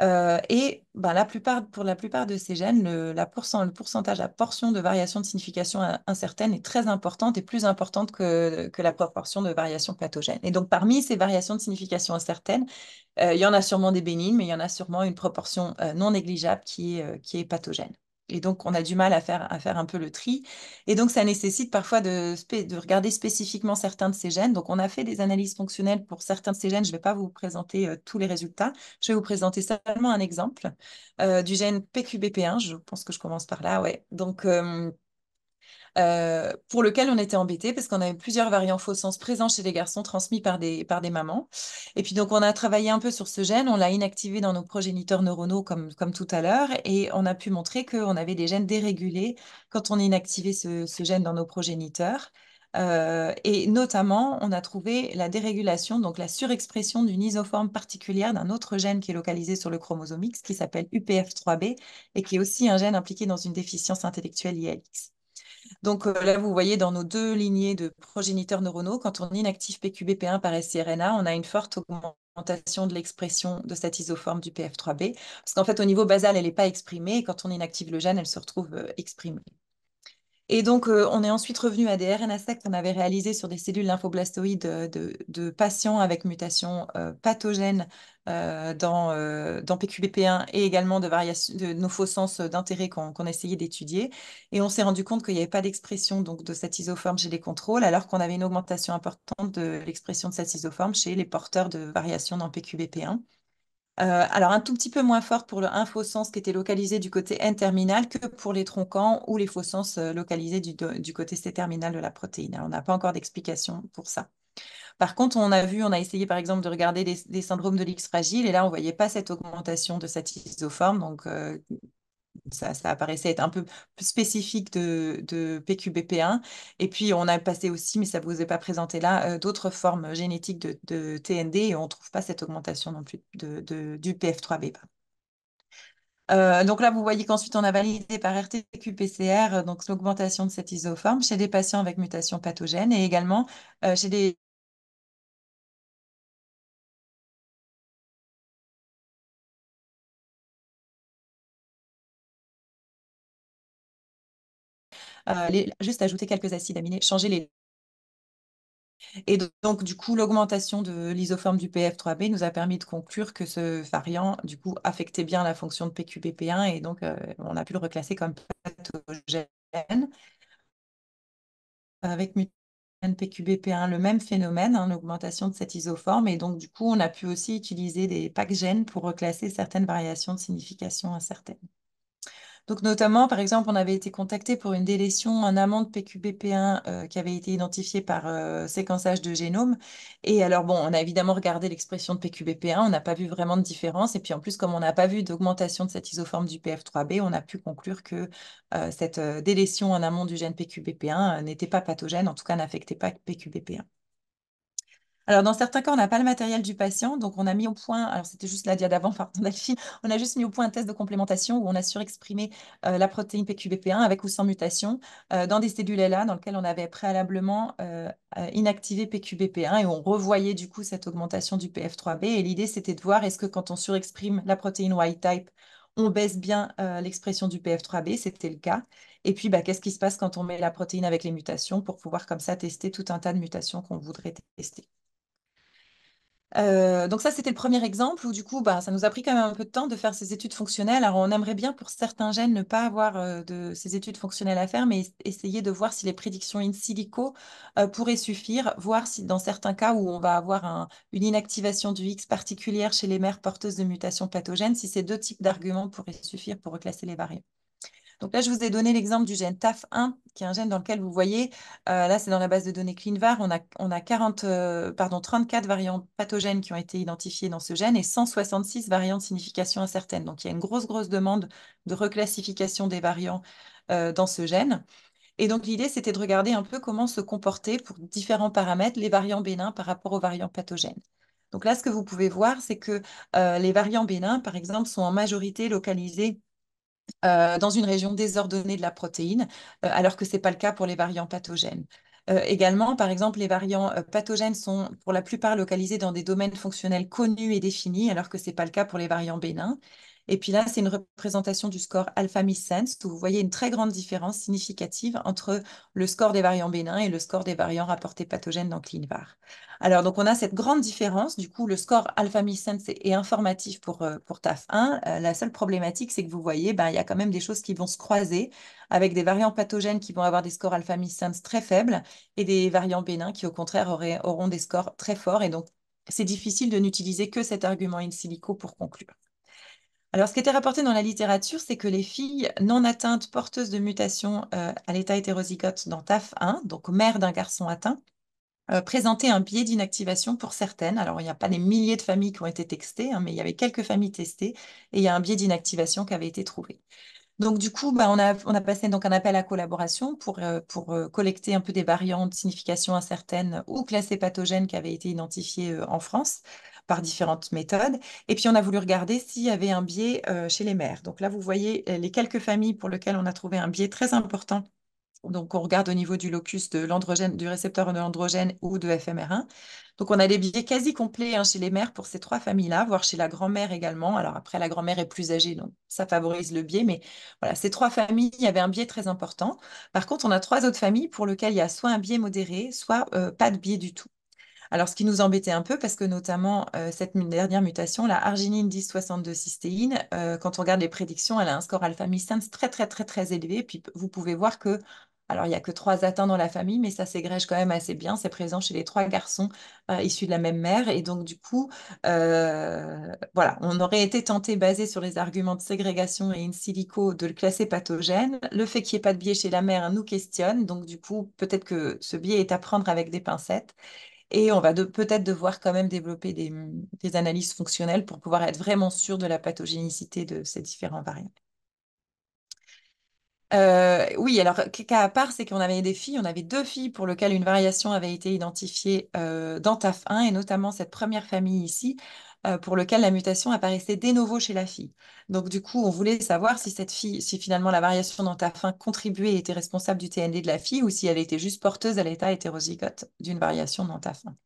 Euh, et ben, la pour la plupart de ces gènes, le, pourcentage à portion de variation de signification incertaine est très importante et plus importante que, la proportion de variations pathogènes. Et donc parmi ces variations de signification incertaine, il y en a sûrement des bénignes, mais il y en a sûrement une proportion non négligeable qui est pathogène. Et donc, on a du mal à faire, un peu le tri. Et donc, ça nécessite parfois de, regarder spécifiquement certains de ces gènes. Donc, on a fait des analyses fonctionnelles pour certains de ces gènes. Je ne vais pas vous présenter euh, tous les résultats. Je vais vous présenter seulement un exemple euh, du gène PQBP1. Je pense que je commence par là, ouais. Donc, euh, euh, pour lequel on était embêté parce qu'on avait plusieurs variants faux sens présents chez les garçons transmis par des, mamans. Et puis donc on a travaillé un peu sur ce gène, on l'a inactivé dans nos progéniteurs neuronaux comme, tout à l'heure et on a pu montrer qu'on avait des gènes dérégulés quand on inactivait ce, gène dans nos progéniteurs. Euh, et notamment, on a trouvé la dérégulation, donc la surexpression d'une isoforme particulière d'un autre gène qui est localisé sur le chromosome X, qui s'appelle UPF3B, et qui est aussi un gène impliqué dans une déficience intellectuelle IAX. Donc euh, là, vous voyez dans nos deux lignées de progéniteurs neuronaux, quand on inactive PQBP1 par SCRNA, on a une forte augmentation de l'expression de cette isoforme du PF3B, parce qu'en fait, au niveau basal, elle n'est pas exprimée, et quand on inactive le gène, elle se retrouve euh, exprimée. Et donc, euh, on est ensuite revenu à des RNA-seq qu'on avait réalisés sur des cellules lymphoblastoïdes euh, de, patients avec mutations euh, pathogène pathogènes dans, PQBP1 et également de, de nos faux sens d'intérêt qu'on essayait d'étudier. Et on s'est rendu compte qu'il n'y avait pas d'expression de cette isoforme chez les contrôles, alors qu'on avait une augmentation importante de l'expression de cette isoforme chez les porteurs de variations dans PQBP1. Euh, alors un tout petit peu moins fort pour le 1 sens qui était localisé du côté N-terminal que pour les troncants ou les faux sens euh, localisés du, côté C-terminal de la protéine. Alors on n'a pas encore d'explication pour ça. Par contre, on a vu, on a essayé par exemple de regarder des, syndromes de l'X fragile et là, on ne voyait pas cette augmentation de cette isoforme, donc euh, ça, ça apparaissait être un peu plus spécifique de, PQBP1. Et puis, on a passé aussi, mais ça ne vous est pas présenté là, euh, d'autres formes génétiques de, TND et on ne trouve pas cette augmentation non plus de, du PF3B. Euh, donc là, vous voyez qu'ensuite, on a validé par RT-qPCR euh, l'augmentation de cette isoforme chez des patients avec mutation pathogène et également chez des Euh, juste ajouter quelques acides aminés, changer les et donc, du coup, l'augmentation de l'isoforme du PF3B nous a permis de conclure que ce variant, du coup, affectait bien la fonction de pqbp 1 et donc euh, on a pu le reclasser comme pathogène. Avec mutation PQBP1, le même phénomène, l'augmentation hein, de cette isoforme. Et donc, du coup, on a pu aussi utiliser des packs gènes pour reclasser certaines variations de signification incertaines. Donc, notamment, par exemple, on avait été contacté pour une délétion en amont de PQBP1 euh, qui avait été identifiée par euh, séquençage de génome. Et alors, bon, on a évidemment regardé l'expression de PQBP1, on n'a pas vu vraiment de différence. Et puis, en plus, comme on n'a pas vu d'augmentation de cette isoforme du PF3B, on a pu conclure que euh, cette délétion en amont du gène PQBP1 n'était pas pathogène, en tout cas, n'affectait pas PQBP1. Alors, dans certains cas, on n'a pas le matériel du patient, donc on a mis au point, alors c'était juste la dia d'avant, on a juste mis au point un test de complémentation où on a surexprimé euh, la protéine pqbp 1 avec ou sans mutation euh, dans des cellules LA dans lesquelles on avait préalablement euh, inactivé PQBP1 et on revoyait du coup cette augmentation du PF3B. Et l'idée, c'était de voir est-ce que quand on surexprime la protéine Y-type, on baisse bien l'expression du PF3B, c'était le cas. Et puis, bah, qu'est-ce qui se passe quand on met la protéine avec les mutations pour pouvoir comme ça tester tout un tas de mutations qu'on voudrait tester. Euh, donc ça, c'était le premier exemple où du coup, bah, ça nous a pris quand même un peu de temps de faire ces études fonctionnelles. Alors on aimerait bien pour certains gènes ne pas avoir euh, de ces études fonctionnelles à faire, mais essayer de voir si les prédictions in silico euh, pourraient suffire, voir si dans certains cas où on va avoir une inactivation du X particulière chez les mères porteuses de mutations pathogènes, si ces deux types d'arguments pourraient suffire pour reclasser les variants. Donc là, je vous ai donné l'exemple du gène TAF1, qui est un gène dans lequel vous voyez, euh, là, c'est dans la base de données ClinVar, on a, on a 40, euh, pardon, 34 variants pathogènes qui ont été identifiés dans ce gène et 166 variants de signification incertaine. Donc il y a une grosse, grosse demande de reclassification des variants euh, dans ce gène. Et donc l'idée, c'était de regarder un peu comment se comportaient pour différents paramètres les variants bénins par rapport aux variants pathogènes. Donc là, ce que vous pouvez voir, c'est que les variants bénins, par exemple, sont en majorité localisés euh, dans une région désordonnée de la protéine, euh, alors que ce n'est pas le cas pour les variants pathogènes. Euh, également, par exemple, les variants pathogènes sont pour la plupart localisés dans des domaines fonctionnels connus et définis, alors que ce n'est pas le cas pour les variants bénins. Et puis là, c'est une représentation du score alpha missense où vous voyez une très grande différence significative entre le score des variants bénins et le score des variants rapportés pathogènes dans ClinVar. Alors, donc, on a cette grande différence. Du coup, le score alpha missense est informatif pour, euh, pour TAF1. Euh, la seule problématique, c'est que vous voyez, ben, il y a quand même des choses qui vont se croiser avec des variants pathogènes qui vont avoir des scores alpha missense très faibles et des variants bénins qui, au contraire, auront des scores très forts. Et donc, c'est difficile de n'utiliser que cet argument in silico pour conclure. Alors, ce qui était rapporté dans la littérature, c'est que les filles non atteintes porteuses de mutations euh, à l'état hétérozygote dans TAF1, donc mère d'un garçon atteint, euh, présentaient un biais d'inactivation pour certaines. Alors, il n'y a pas des milliers de familles qui ont été testées, hein, mais il y avait quelques familles testées et il y a un biais d'inactivation qui avait été trouvé. Donc, du coup, bah, on, a, passé donc un appel à collaboration pour, euh, collecter un peu des variantes, signification incertaine ou classées pathogènes qui avaient été identifiées en France par différentes méthodes. Et puis, on a voulu regarder s'il y avait un biais euh, chez les mères. Donc là, vous voyez euh, les quelques familles pour lesquelles on a trouvé un biais très important. Donc, on regarde au niveau du locus de l'androgène, du récepteur de l'androgène ou de FMR1. Donc, on a des biais quasi complets hein, chez les mères pour ces trois familles-là, voire chez la grand-mère également. Alors, après, la grand-mère est plus âgée, donc ça favorise le biais. Mais voilà, ces trois familles, il y avait un biais très important. Par contre, on a trois autres familles pour lesquelles il y a soit un biais modéré, soit euh, pas de biais du tout. Alors, ce qui nous embêtait un peu, parce que notamment euh, cette dernière mutation, la arginine 1062 cystéine, euh, quand on regarde les prédictions, elle a un score alpha missense très, très, très, très élevé. Puis, vous pouvez voir que, alors, il n'y a que trois atteints dans la famille, mais ça s'égrège quand même assez bien. C'est présent chez les trois garçons euh, issus de la même mère. Et donc, du coup, voilà, on aurait été tenté, basé sur les arguments de ségrégation et in silico, de le classer pathogène. Le fait qu'il n'y ait pas de biais chez la mère nous questionne. Donc, du coup, peut-être que ce biais est à prendre avec des pincettes. Et on va peut-être devoir quand même développer des, analyses fonctionnelles pour pouvoir être vraiment sûr de la pathogénicité de ces différents variants. Euh, oui, alors cas à part, c'est qu'on avait des filles, on avait deux filles pour lesquelles une variation avait été identifiée euh, dans TAF1 et notamment cette première famille ici, euh, pour lequel la mutation apparaissait des nouveau chez la fille. Donc du coup, on voulait savoir si cette fille, si finalement la variation dans ta faim contribuait et était responsable du TND de la fille ou si elle était juste porteuse à l'état hétérozygote d'une variation dans ta faim.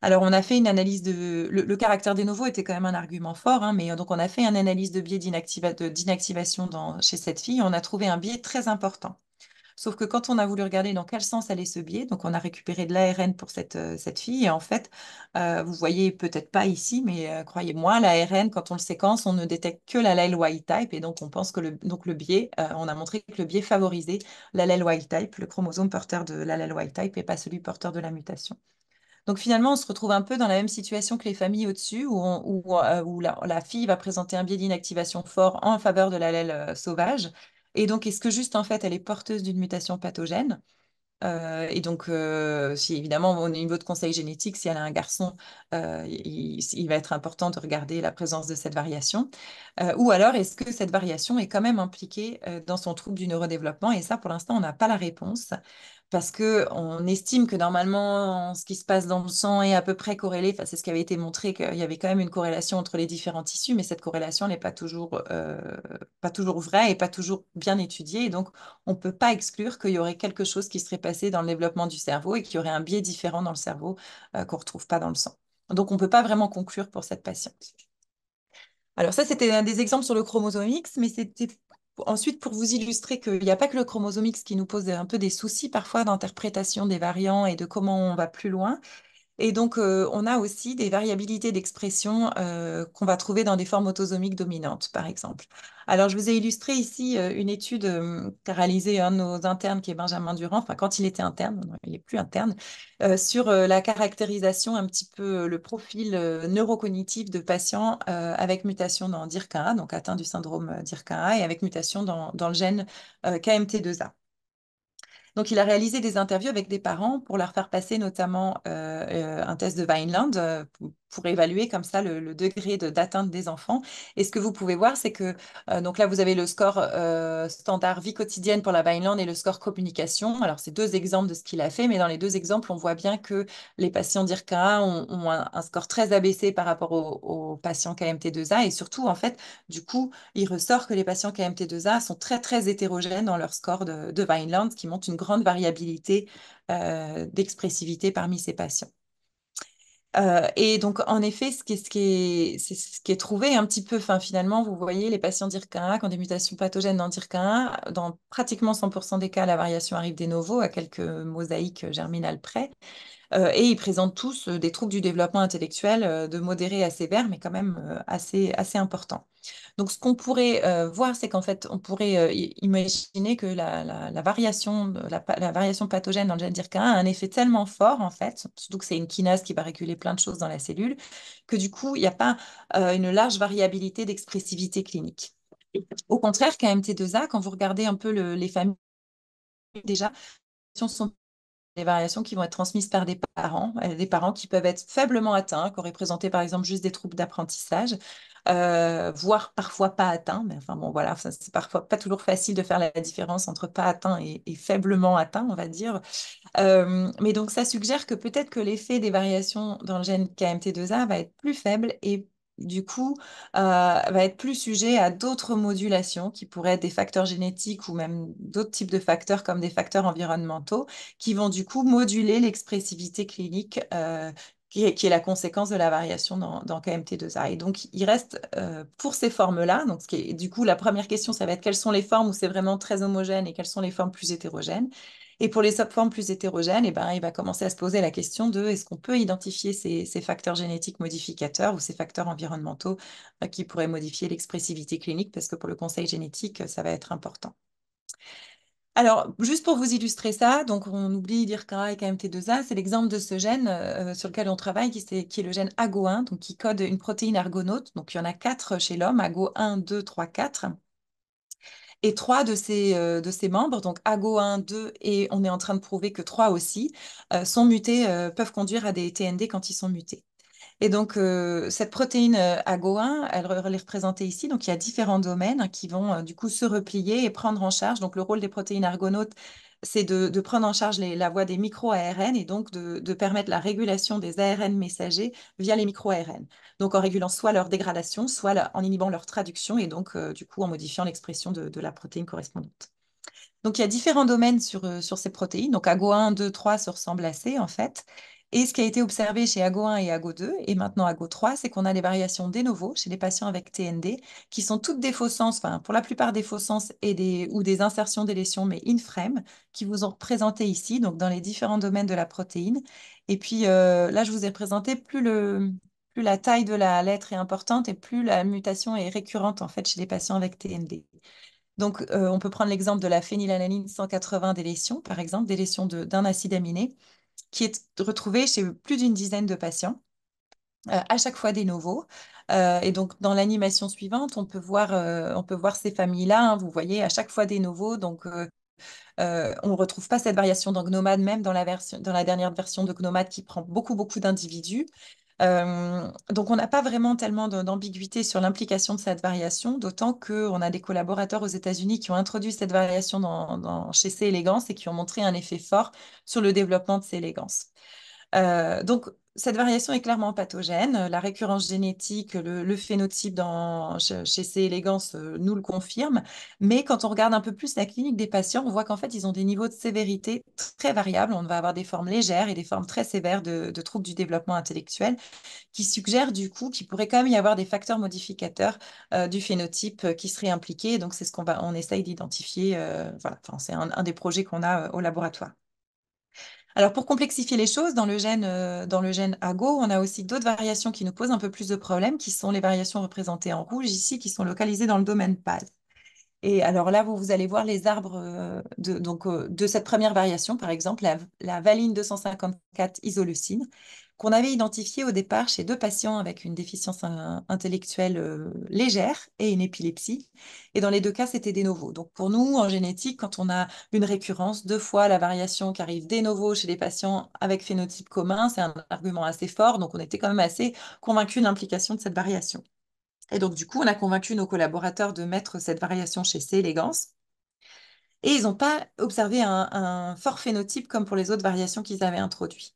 Alors, on a fait une analyse de. Le, caractère des nouveaux était quand même un argument fort, hein, mais donc on a fait une analyse de biais d'inactivation chez cette fille. On a trouvé un biais très important. Sauf que quand on a voulu regarder dans quel sens allait ce biais, donc on a récupéré de l'ARN pour euh, cette, fille. Et en fait, euh, vous voyez peut-être pas ici, mais euh, croyez-moi, l'ARN, quand on le séquence, on ne détecte que l'allèle wild type Et donc, on pense que le, donc le biais, on a montré que le biais favorisait l'allèle wild type le chromosome porteur de l'allèle wild type et pas celui porteur de la mutation. Donc finalement, on se retrouve un peu dans la même situation que les familles au-dessus, où, la, fille va présenter un biais d'inactivation fort en faveur de l'allèle sauvage, et donc, est-ce que juste, en fait, elle est porteuse d'une mutation pathogène euh, et donc, euh, si évidemment, au niveau de conseil génétique, si elle a un garçon, euh, il, il, va être important de regarder la présence de cette variation. ou alors, est-ce que cette variation est quand même impliquée dans son trouble du neurodéveloppement Et ça, pour l'instant, on n'a pas la réponse parce qu'on estime que normalement, ce qui se passe dans le sang est à peu près corrélé. Enfin, c'est ce qui avait été montré, qu'il y avait quand même une corrélation entre les différents tissus, mais cette corrélation n'est pas, toujours, euh, pas toujours vraie et pas toujours bien étudiée. donc, on ne peut pas exclure qu'il y aurait quelque chose qui serait passé dans le développement du cerveau et qu'il y aurait un biais différent dans le cerveau euh, qu'on ne retrouve pas dans le sang. Donc, on ne peut pas vraiment conclure pour cette patiente. Alors ça, c'était un des exemples sur le chromosome X, mais c'était Ensuite, pour vous illustrer qu'il n'y a pas que le chromosome X qui nous pose un peu des soucis parfois d'interprétation des variants et de comment on va plus loin, et donc, euh, on a aussi des variabilités d'expression euh, qu'on va trouver dans des formes autosomiques dominantes, par exemple. Alors, je vous ai illustré ici euh, une étude hum, qu'a réalisée un de nos internes, qui est Benjamin Durand, enfin, quand il était interne, il n'est plus interne, sur la caractérisation un petit peu le profil neurocognitif de patients avec mutation dans DIRCA, donc atteint du syndrome DIRCA, et avec mutation dans le gène KMT2A. Donc, il a réalisé des interviews avec des parents pour leur faire passer notamment euh, euh, un test de Vineland euh, pour évaluer comme ça le, degré d'atteinte des enfants. Et ce que vous pouvez voir, c'est que euh, donc là, vous avez le score euh, standard vie quotidienne pour la Vineland et le score communication. Alors, c'est deux exemples de ce qu'il a fait, mais dans les deux exemples, on voit bien que les patients d'IRCA ont, un, score très abaissé par rapport aux, patients KMT2A. Et surtout, en fait, du coup, il ressort que les patients KMT2A sont très, très hétérogènes dans leur score de, Vineland, ce qui montre une grande variabilité euh, d'expressivité parmi ces patients. Euh, et donc, en effet, ce qui ce qui c'est ce qui est trouvé un petit peu, finalement, vous voyez, les patients d'IRCA1 ont des mutations pathogènes dans dirk 1 dans pratiquement 100% des cas, la variation arrive des novo à quelques mosaïques germinales près. Euh, et ils présentent tous euh, des troubles du développement intellectuel euh, de modéré à sévère, mais quand même assez, assez important. Donc, ce qu'on pourrait voir, c'est qu'en fait, on pourrait imaginer que la, la, variation, la, variation pathogène dans le gène dirca a un effet tellement fort, en fait, surtout que c'est une kinase qui va réguler plein de choses dans la cellule, que du coup, il n'y a pas une large variabilité d'expressivité clinique. Au contraire, qu'à MT2A, quand vous regardez un peu les familles, déjà, sont des variations qui vont être transmises par des parents, euh, des parents qui peuvent être faiblement atteints, qui auraient présenté par exemple juste des troubles d'apprentissage, euh, voire parfois pas atteints. Mais enfin bon, voilà, c'est parfois pas toujours facile de faire la différence entre pas atteint et, faiblement atteint, on va dire. Euh, mais donc ça suggère que peut-être que l'effet des variations dans le gène KMT2A va être plus faible et du coup, euh, va être plus sujet à d'autres modulations qui pourraient être des facteurs génétiques ou même d'autres types de facteurs comme des facteurs environnementaux qui vont du coup moduler l'expressivité clinique euh, qui, est, la conséquence de la variation dans, KMT2A. Et donc, il reste euh, pour ces formes-là, donc du coup, la première question, ça va être quelles sont les formes où c'est vraiment très homogène et quelles sont les formes plus hétérogènes. Et pour les subformes plus hétérogènes, eh ben, il va commencer à se poser la question de est-ce qu'on peut identifier ces, facteurs génétiques modificateurs ou ces facteurs environnementaux euh, qui pourraient modifier l'expressivité clinique, parce que pour le conseil génétique, ça va être important. Alors, juste pour vous illustrer ça, donc on oublie l'IRCA et KMT2A, c'est l'exemple de ce gène euh, sur lequel on travaille, qui, est, qui est le gène AGO1, donc qui code une protéine argonaute. Donc, il y en a quatre chez l'homme, AGO1, 2, 3, 4 et trois de ces euh, de membres, donc AGO1, 2 et on est en train de prouver que trois aussi, euh, sont mutés, euh, peuvent conduire à des TND quand ils sont mutés. Et donc, cette protéine AGO1, elle, est représentée ici. Donc, il y a différents domaines qui vont du coup se replier et prendre en charge donc, le rôle des protéines argonautes c'est de, prendre en charge la voie des micro-ARN et donc de, permettre la régulation des ARN messagers via les micro-ARN. Donc en régulant soit leur dégradation, soit en inhibant leur traduction et donc euh, du coup en modifiant l'expression de, la protéine correspondante. Donc il y a différents domaines sur, euh, sur ces protéines. Donc AGO1, 2, 3 se ressemblent assez en fait. Et ce qui a été observé chez AGO1 et AGO2, et maintenant AGO3, c'est qu'on a des variations de novo chez les patients avec TND, qui sont toutes des faux sens, enfin pour la plupart des faux sens et des, ou des insertions des lésions, mais in frame, qui vous ont présenté ici, donc dans les différents domaines de la protéine. Et puis euh, là, je vous ai présenté, plus le, plus la taille de la lettre est importante et plus la mutation est récurrente en fait chez les patients avec TND. Donc, euh, on peut prendre l'exemple de la phénylalanine 180 des lésions, par exemple, des lésions d'un acide aminé qui est retrouvée chez plus d'une dizaine de patients, euh, à chaque fois des nouveaux. Euh, et donc, dans l'animation suivante, on peut voir, euh, on peut voir ces familles-là, hein, vous voyez, à chaque fois des nouveaux. Donc, on ne retrouve pas cette variation dans Gnomade, même dans la, dans la dernière version de Gnomade qui prend beaucoup, beaucoup d'individus. Euh, donc, on n'a pas vraiment tellement d'ambiguïté sur l'implication de cette variation, d'autant qu'on a des collaborateurs aux États-Unis qui ont introduit cette variation dans, chez C élégances et qui ont montré un effet fort sur le développement de C élégances. Euh, donc, cette variation est clairement pathogène. La récurrence génétique, le, phénotype dans, chez, ces C. Euh, nous le confirme. Mais quand on regarde un peu plus la clinique des patients, on voit qu'en fait, ils ont des niveaux de sévérité très variables. On va avoir des formes légères et des formes très sévères de, troubles du développement intellectuel qui suggèrent du coup qu'il pourrait quand même y avoir des facteurs modificateurs euh, du phénotype euh, qui seraient impliqués. donc, c'est ce qu'on va, on essaye d'identifier. voilà, c'est un, des projets qu'on a au laboratoire. Alors pour complexifier les choses, dans le gène, euh, dans le gène AGO, on a aussi d'autres variations qui nous posent un peu plus de problèmes, qui sont les variations représentées en rouge ici, qui sont localisées dans le domaine PAS. Et alors là, vous, allez voir les arbres euh, de, donc, euh, de cette première variation, par exemple, la valine 254 isoleucine, qu'on avait identifié au départ chez deux patients avec une déficience intellectuelle euh, légère et une épilepsie. Et dans les deux cas, c'était des nouveaux. Donc pour nous, en génétique, quand on a une récurrence, deux fois la variation qui arrive des nouveaux chez les patients avec phénotype commun, c'est un argument assez fort. Donc on était quand même assez convaincus de l'implication de cette variation. Et donc du coup, on a convaincu nos collaborateurs de mettre cette variation chez C. elegans. Et ils n'ont pas observé un, un fort phénotype comme pour les autres variations qu'ils avaient introduites.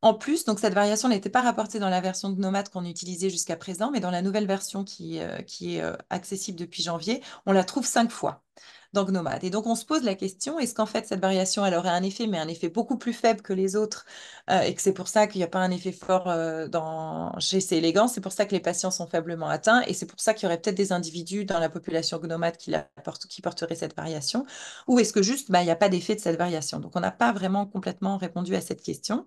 En plus, donc cette variation n'était pas rapportée dans la version de qu'on utilisait jusqu'à présent, mais dans la nouvelle version qui, euh, est euh, accessible depuis janvier, on la trouve cinq fois dans gnomade. Et donc on se pose la question, est-ce qu'en fait cette variation, elle aurait un effet, mais un effet beaucoup plus faible que les autres, euh, et que c'est pour ça qu'il n'y a pas un effet fort dans... chez ces c'est pour ça que les patients sont faiblement atteints, et c'est pour ça qu'il y aurait peut-être des individus dans la population gnomade qui, qui porteraient cette variation, ou est-ce que juste, bah, il n'y a pas d'effet de cette variation. Donc on n'a pas vraiment complètement répondu à cette question.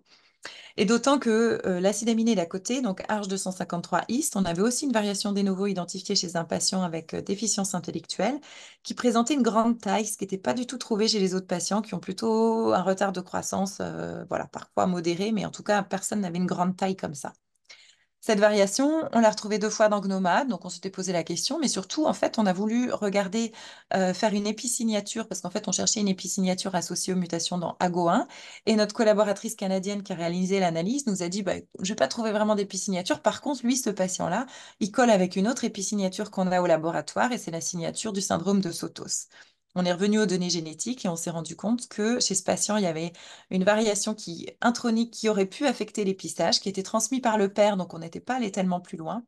Et d'autant que euh, l'acide aminé d'à côté, donc H253 ist on avait aussi une variation des nouveaux identifiée chez un patient avec euh, déficience intellectuelle qui présentait une grande taille, ce qui n'était pas du tout trouvé chez les autres patients qui ont plutôt un retard de croissance, euh, voilà, parfois modéré, mais en tout cas, personne n'avait une grande taille comme ça. Cette variation, on l'a retrouvée deux fois dans Gnomad, donc on s'était posé la question, mais surtout, en fait, on a voulu regarder, euh, faire une épisignature, parce qu'en fait, on cherchait une épisignature associée aux mutations dans AGO1, et notre collaboratrice canadienne qui a réalisé l'analyse nous a dit, je bah, n'ai pas trouvé vraiment d'épisignature, par contre, lui, ce patient-là, il colle avec une autre épisignature qu'on a au laboratoire, et c'est la signature du syndrome de Sotos on est revenu aux données génétiques et on s'est rendu compte que chez ce patient, il y avait une variation qui, intronique qui aurait pu affecter l'épistage, qui était transmise par le père, donc on n'était pas allé tellement plus loin.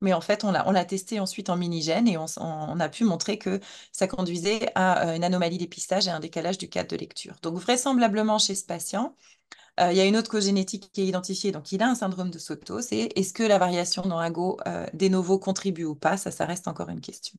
Mais en fait, on l'a testé ensuite en minigène et on, a pu montrer que ça conduisait à euh, une anomalie d'épistage et un décalage du cadre de lecture. Donc, vraisemblablement, chez ce patient, euh, il y a une autre cause génétique qui est identifiée, donc il a un syndrome de Soto. C'est est-ce que la variation dans un go euh, des nouveaux contribue ou pas Ça, ça reste encore une question.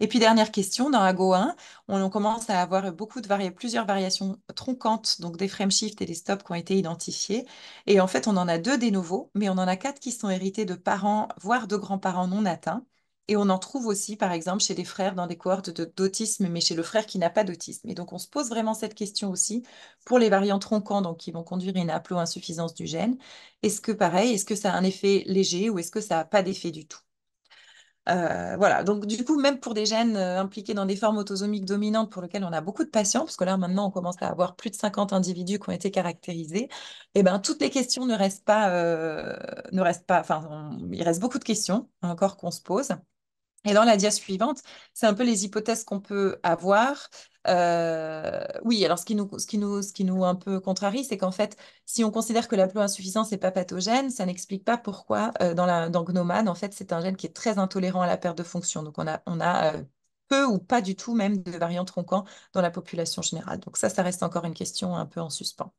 Et puis, dernière question, dans AGO 1, on, commence à avoir beaucoup de plusieurs variations tronquantes, donc des frameshifts et des stops qui ont été identifiés. Et en fait, on en a deux des nouveaux, mais on en a quatre qui sont hérités de parents, voire de grands-parents non atteints. Et on en trouve aussi, par exemple, chez des frères dans des cohortes d'autisme, mais chez le frère qui n'a pas d'autisme. Et donc, on se pose vraiment cette question aussi pour les variants tronquants, donc qui vont conduire à une insuffisance du gène. Est-ce que, pareil, est-ce que ça a un effet léger ou est-ce que ça n'a pas d'effet du tout euh, voilà, donc du coup, même pour des gènes euh, impliqués dans des formes autosomiques dominantes pour lesquelles on a beaucoup de patients, parce que là maintenant on commence à avoir plus de 50 individus qui ont été caractérisés, et eh ben, toutes les questions ne restent pas, euh, ne restent pas, enfin, il reste beaucoup de questions encore qu'on se pose. Et dans la dia suivante, c'est un peu les hypothèses qu'on peut avoir euh, oui, alors ce qui nous, ce qui nous, ce qui nous un peu contrarie, c'est qu'en fait, si on considère que la insuffisance n'est pas pathogène, ça n'explique pas pourquoi euh, dans, la, dans en fait, c'est un gène qui est très intolérant à la perte de fonction. Donc on a, on a euh, peu ou pas du tout même de variants tronquants dans la population générale. Donc ça, ça reste encore une question un peu en suspens.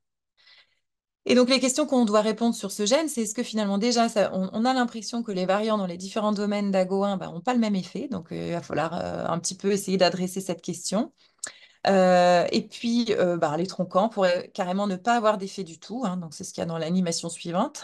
Et donc les questions qu'on doit répondre sur ce gène, c'est est-ce que finalement déjà, on, a l'impression que les variants dans les différents domaines d'AGO1 n'ont bah, pas le même effet, donc il va falloir un petit peu essayer d'adresser cette question. Euh, et puis, euh, bah, les tronquants pourraient carrément ne pas avoir d'effet du tout. Hein, donc, c'est ce qu'il y a dans l'animation suivante.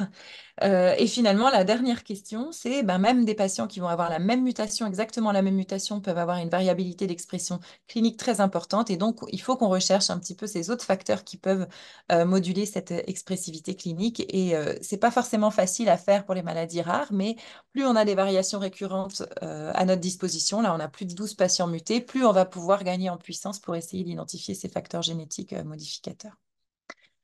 Euh, et finalement, la dernière question, c'est ben, même des patients qui vont avoir la même mutation, exactement la même mutation, peuvent avoir une variabilité d'expression clinique très importante. Et donc, il faut qu'on recherche un petit peu ces autres facteurs qui peuvent euh, moduler cette expressivité clinique. Et euh, c'est pas forcément facile à faire pour les maladies rares, mais plus on a des variations récurrentes à notre disposition, là, on a plus de 12 patients mutés, plus on va pouvoir gagner en puissance pour essayer d'identifier ces facteurs génétiques modificateurs.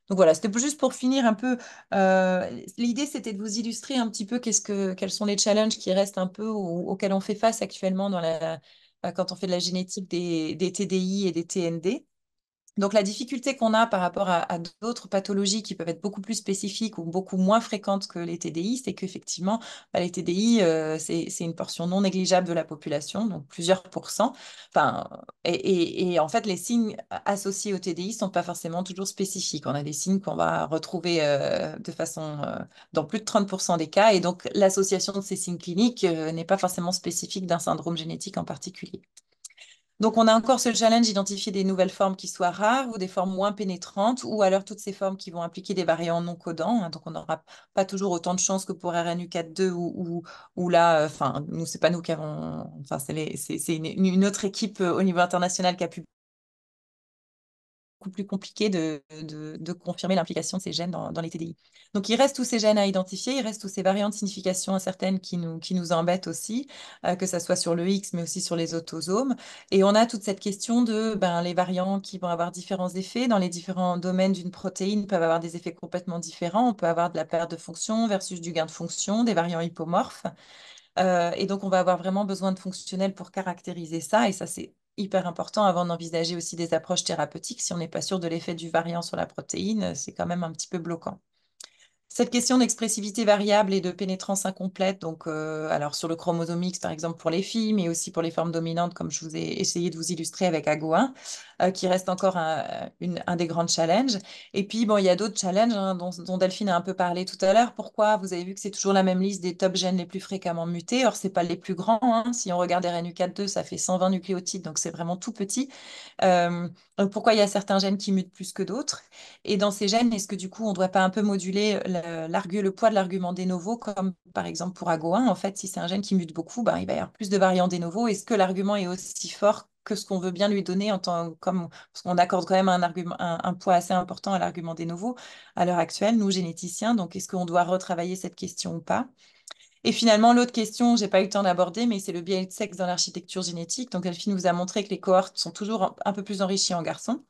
Donc voilà, c'était juste pour finir un peu. Euh, l'idée, c'était de vous illustrer un petit peu que, quels sont les challenges qui restent un peu ou auxquels on fait face actuellement dans la, euh, quand on fait de la génétique des TDI et des TND. Donc la difficulté qu'on a par rapport à, d'autres pathologies qui peuvent être beaucoup plus spécifiques ou beaucoup moins fréquentes que les TDI, c'est qu'effectivement, bah, les TDI, euh, c'est une portion non négligeable de la population, donc plusieurs pourcents. Enfin, et, en fait, les signes associés aux TDI ne sont pas forcément toujours spécifiques. On a des signes qu'on va retrouver euh, de façon euh, dans plus de 30% des cas, et donc l'association de ces signes cliniques n'est pas forcément spécifique d'un syndrome génétique en particulier. Donc, on a encore ce challenge d'identifier des nouvelles formes qui soient rares ou des formes moins pénétrantes, ou alors toutes ces formes qui vont impliquer des variants non codants. Hein. donc, on n'aura pas toujours autant de chances que pour RNU42 ou, ou, ou, là, euh, enfin, nous, c'est pas nous qui avons, enfin, c'est une, une, autre équipe euh, au niveau international qui a pu plus compliqué de, confirmer l'implication de ces gènes dans, les TDI. Donc, il reste tous ces gènes à identifier, il reste tous ces variantes de signification incertaines qui nous, qui nous embêtent aussi, euh, que ce soit sur le X, mais aussi sur les autosomes. Et on a toute cette question de ben, les variants qui vont avoir différents effets dans les différents domaines d'une protéine peuvent avoir des effets complètement différents. On peut avoir de la perte de fonction versus du gain de fonction, des variants hypomorphes. Euh, et donc, on va avoir vraiment besoin de fonctionnels pour caractériser ça. Et ça, c'est hyper important avant d'envisager aussi des approches thérapeutiques. Si on n'est pas sûr de l'effet du variant sur la protéine, euh, c'est quand même un petit peu bloquant. Cette question d'expressivité variable et de pénétrance incomplète, donc euh, alors sur le chromosome X par exemple pour les filles, mais aussi pour les formes dominantes, comme je vous ai essayé de vous illustrer avec ago euh, qui reste encore un, des grands challenges. Et puis, bon, il y a d'autres challenges hein, dont, Delphine a un peu parlé tout à l'heure. Pourquoi Vous avez vu que c'est toujours la même liste des top gènes les plus fréquemment mutés. Or, ce n'est pas les plus grands. Hein. Si on regarde RNU4-2, ça fait 120 nucléotides, donc c'est vraiment tout petit. Euh, pourquoi il y a certains gènes qui mutent plus que d'autres Et dans ces gènes, est-ce que du coup, on ne doit pas un peu moduler le, le poids de l'argument des nouveaux, comme par exemple pour AGO1 En fait, si c'est un gène qui mute beaucoup, ben, il va y avoir plus de variants des nouveaux. Est-ce que l'argument est aussi fort que ce qu'on veut bien lui donner en tant comme parce qu'on accorde quand même un argument un, poids assez important à l'argument des nouveaux à l'heure actuelle nous généticiens donc est-ce qu'on doit retravailler cette question ou pas et finalement l'autre question j'ai pas eu le temps d'aborder mais c'est le biais de sexe dans l'architecture génétique donc Elfie nous a montré que les cohortes sont toujours un peu plus enrichies en garçons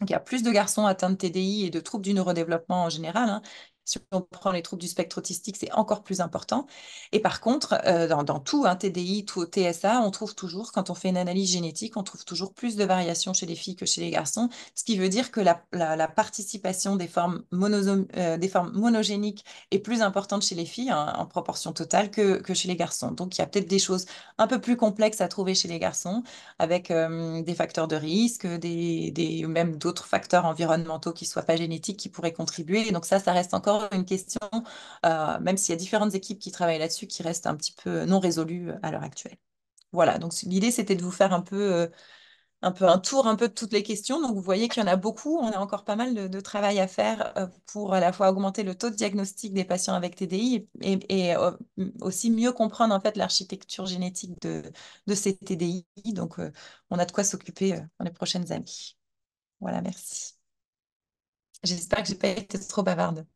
il y a plus de garçons atteints de TDI et de troubles du neurodéveloppement en général. Hein, si on prend les troubles du spectre autistique, c'est encore plus important. Et par contre, euh, dans, tout, un hein, TDI, tout TSA, on trouve toujours, quand on fait une analyse génétique, on trouve toujours plus de variations chez les filles que chez les garçons, ce qui veut dire que la, participation des formes, euh, des formes, monogéniques est plus importante chez les filles hein, en proportion totale que, chez les garçons. Donc, il y a peut-être des choses un peu plus complexes à trouver chez les garçons, avec euh, des facteurs de risque, des, même d'autres facteurs environnementaux qui ne soient pas génétiques, qui pourraient contribuer. Et donc ça, ça reste encore une question, euh, même s'il y a différentes équipes qui travaillent là-dessus, qui restent un petit peu non résolues euh, à l'heure actuelle. Voilà, donc l'idée, c'était de vous faire un peu, euh, un peu un tour un peu de toutes les questions. Donc, vous voyez qu'il y en a beaucoup. On a encore pas mal de, travail à faire pour à la fois augmenter le taux de diagnostic des patients avec TDI et, aussi mieux comprendre en fait l'architecture génétique de, de ces TDI. Donc, on a de quoi s'occuper dans les prochaines années. Voilà, merci. J'espère que je n'ai pas été trop bavarde.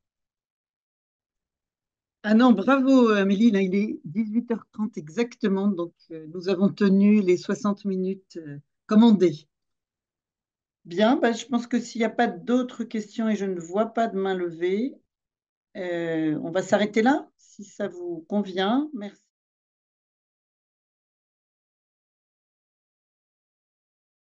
Ah non, bravo Amélie, là il est 18h30 exactement, donc euh, nous avons tenu les 60 minutes euh, commandées. Bien, bah, je pense que s'il n'y a pas d'autres questions et je ne vois pas de main levée, euh, on va s'arrêter là, si ça vous convient. Merci.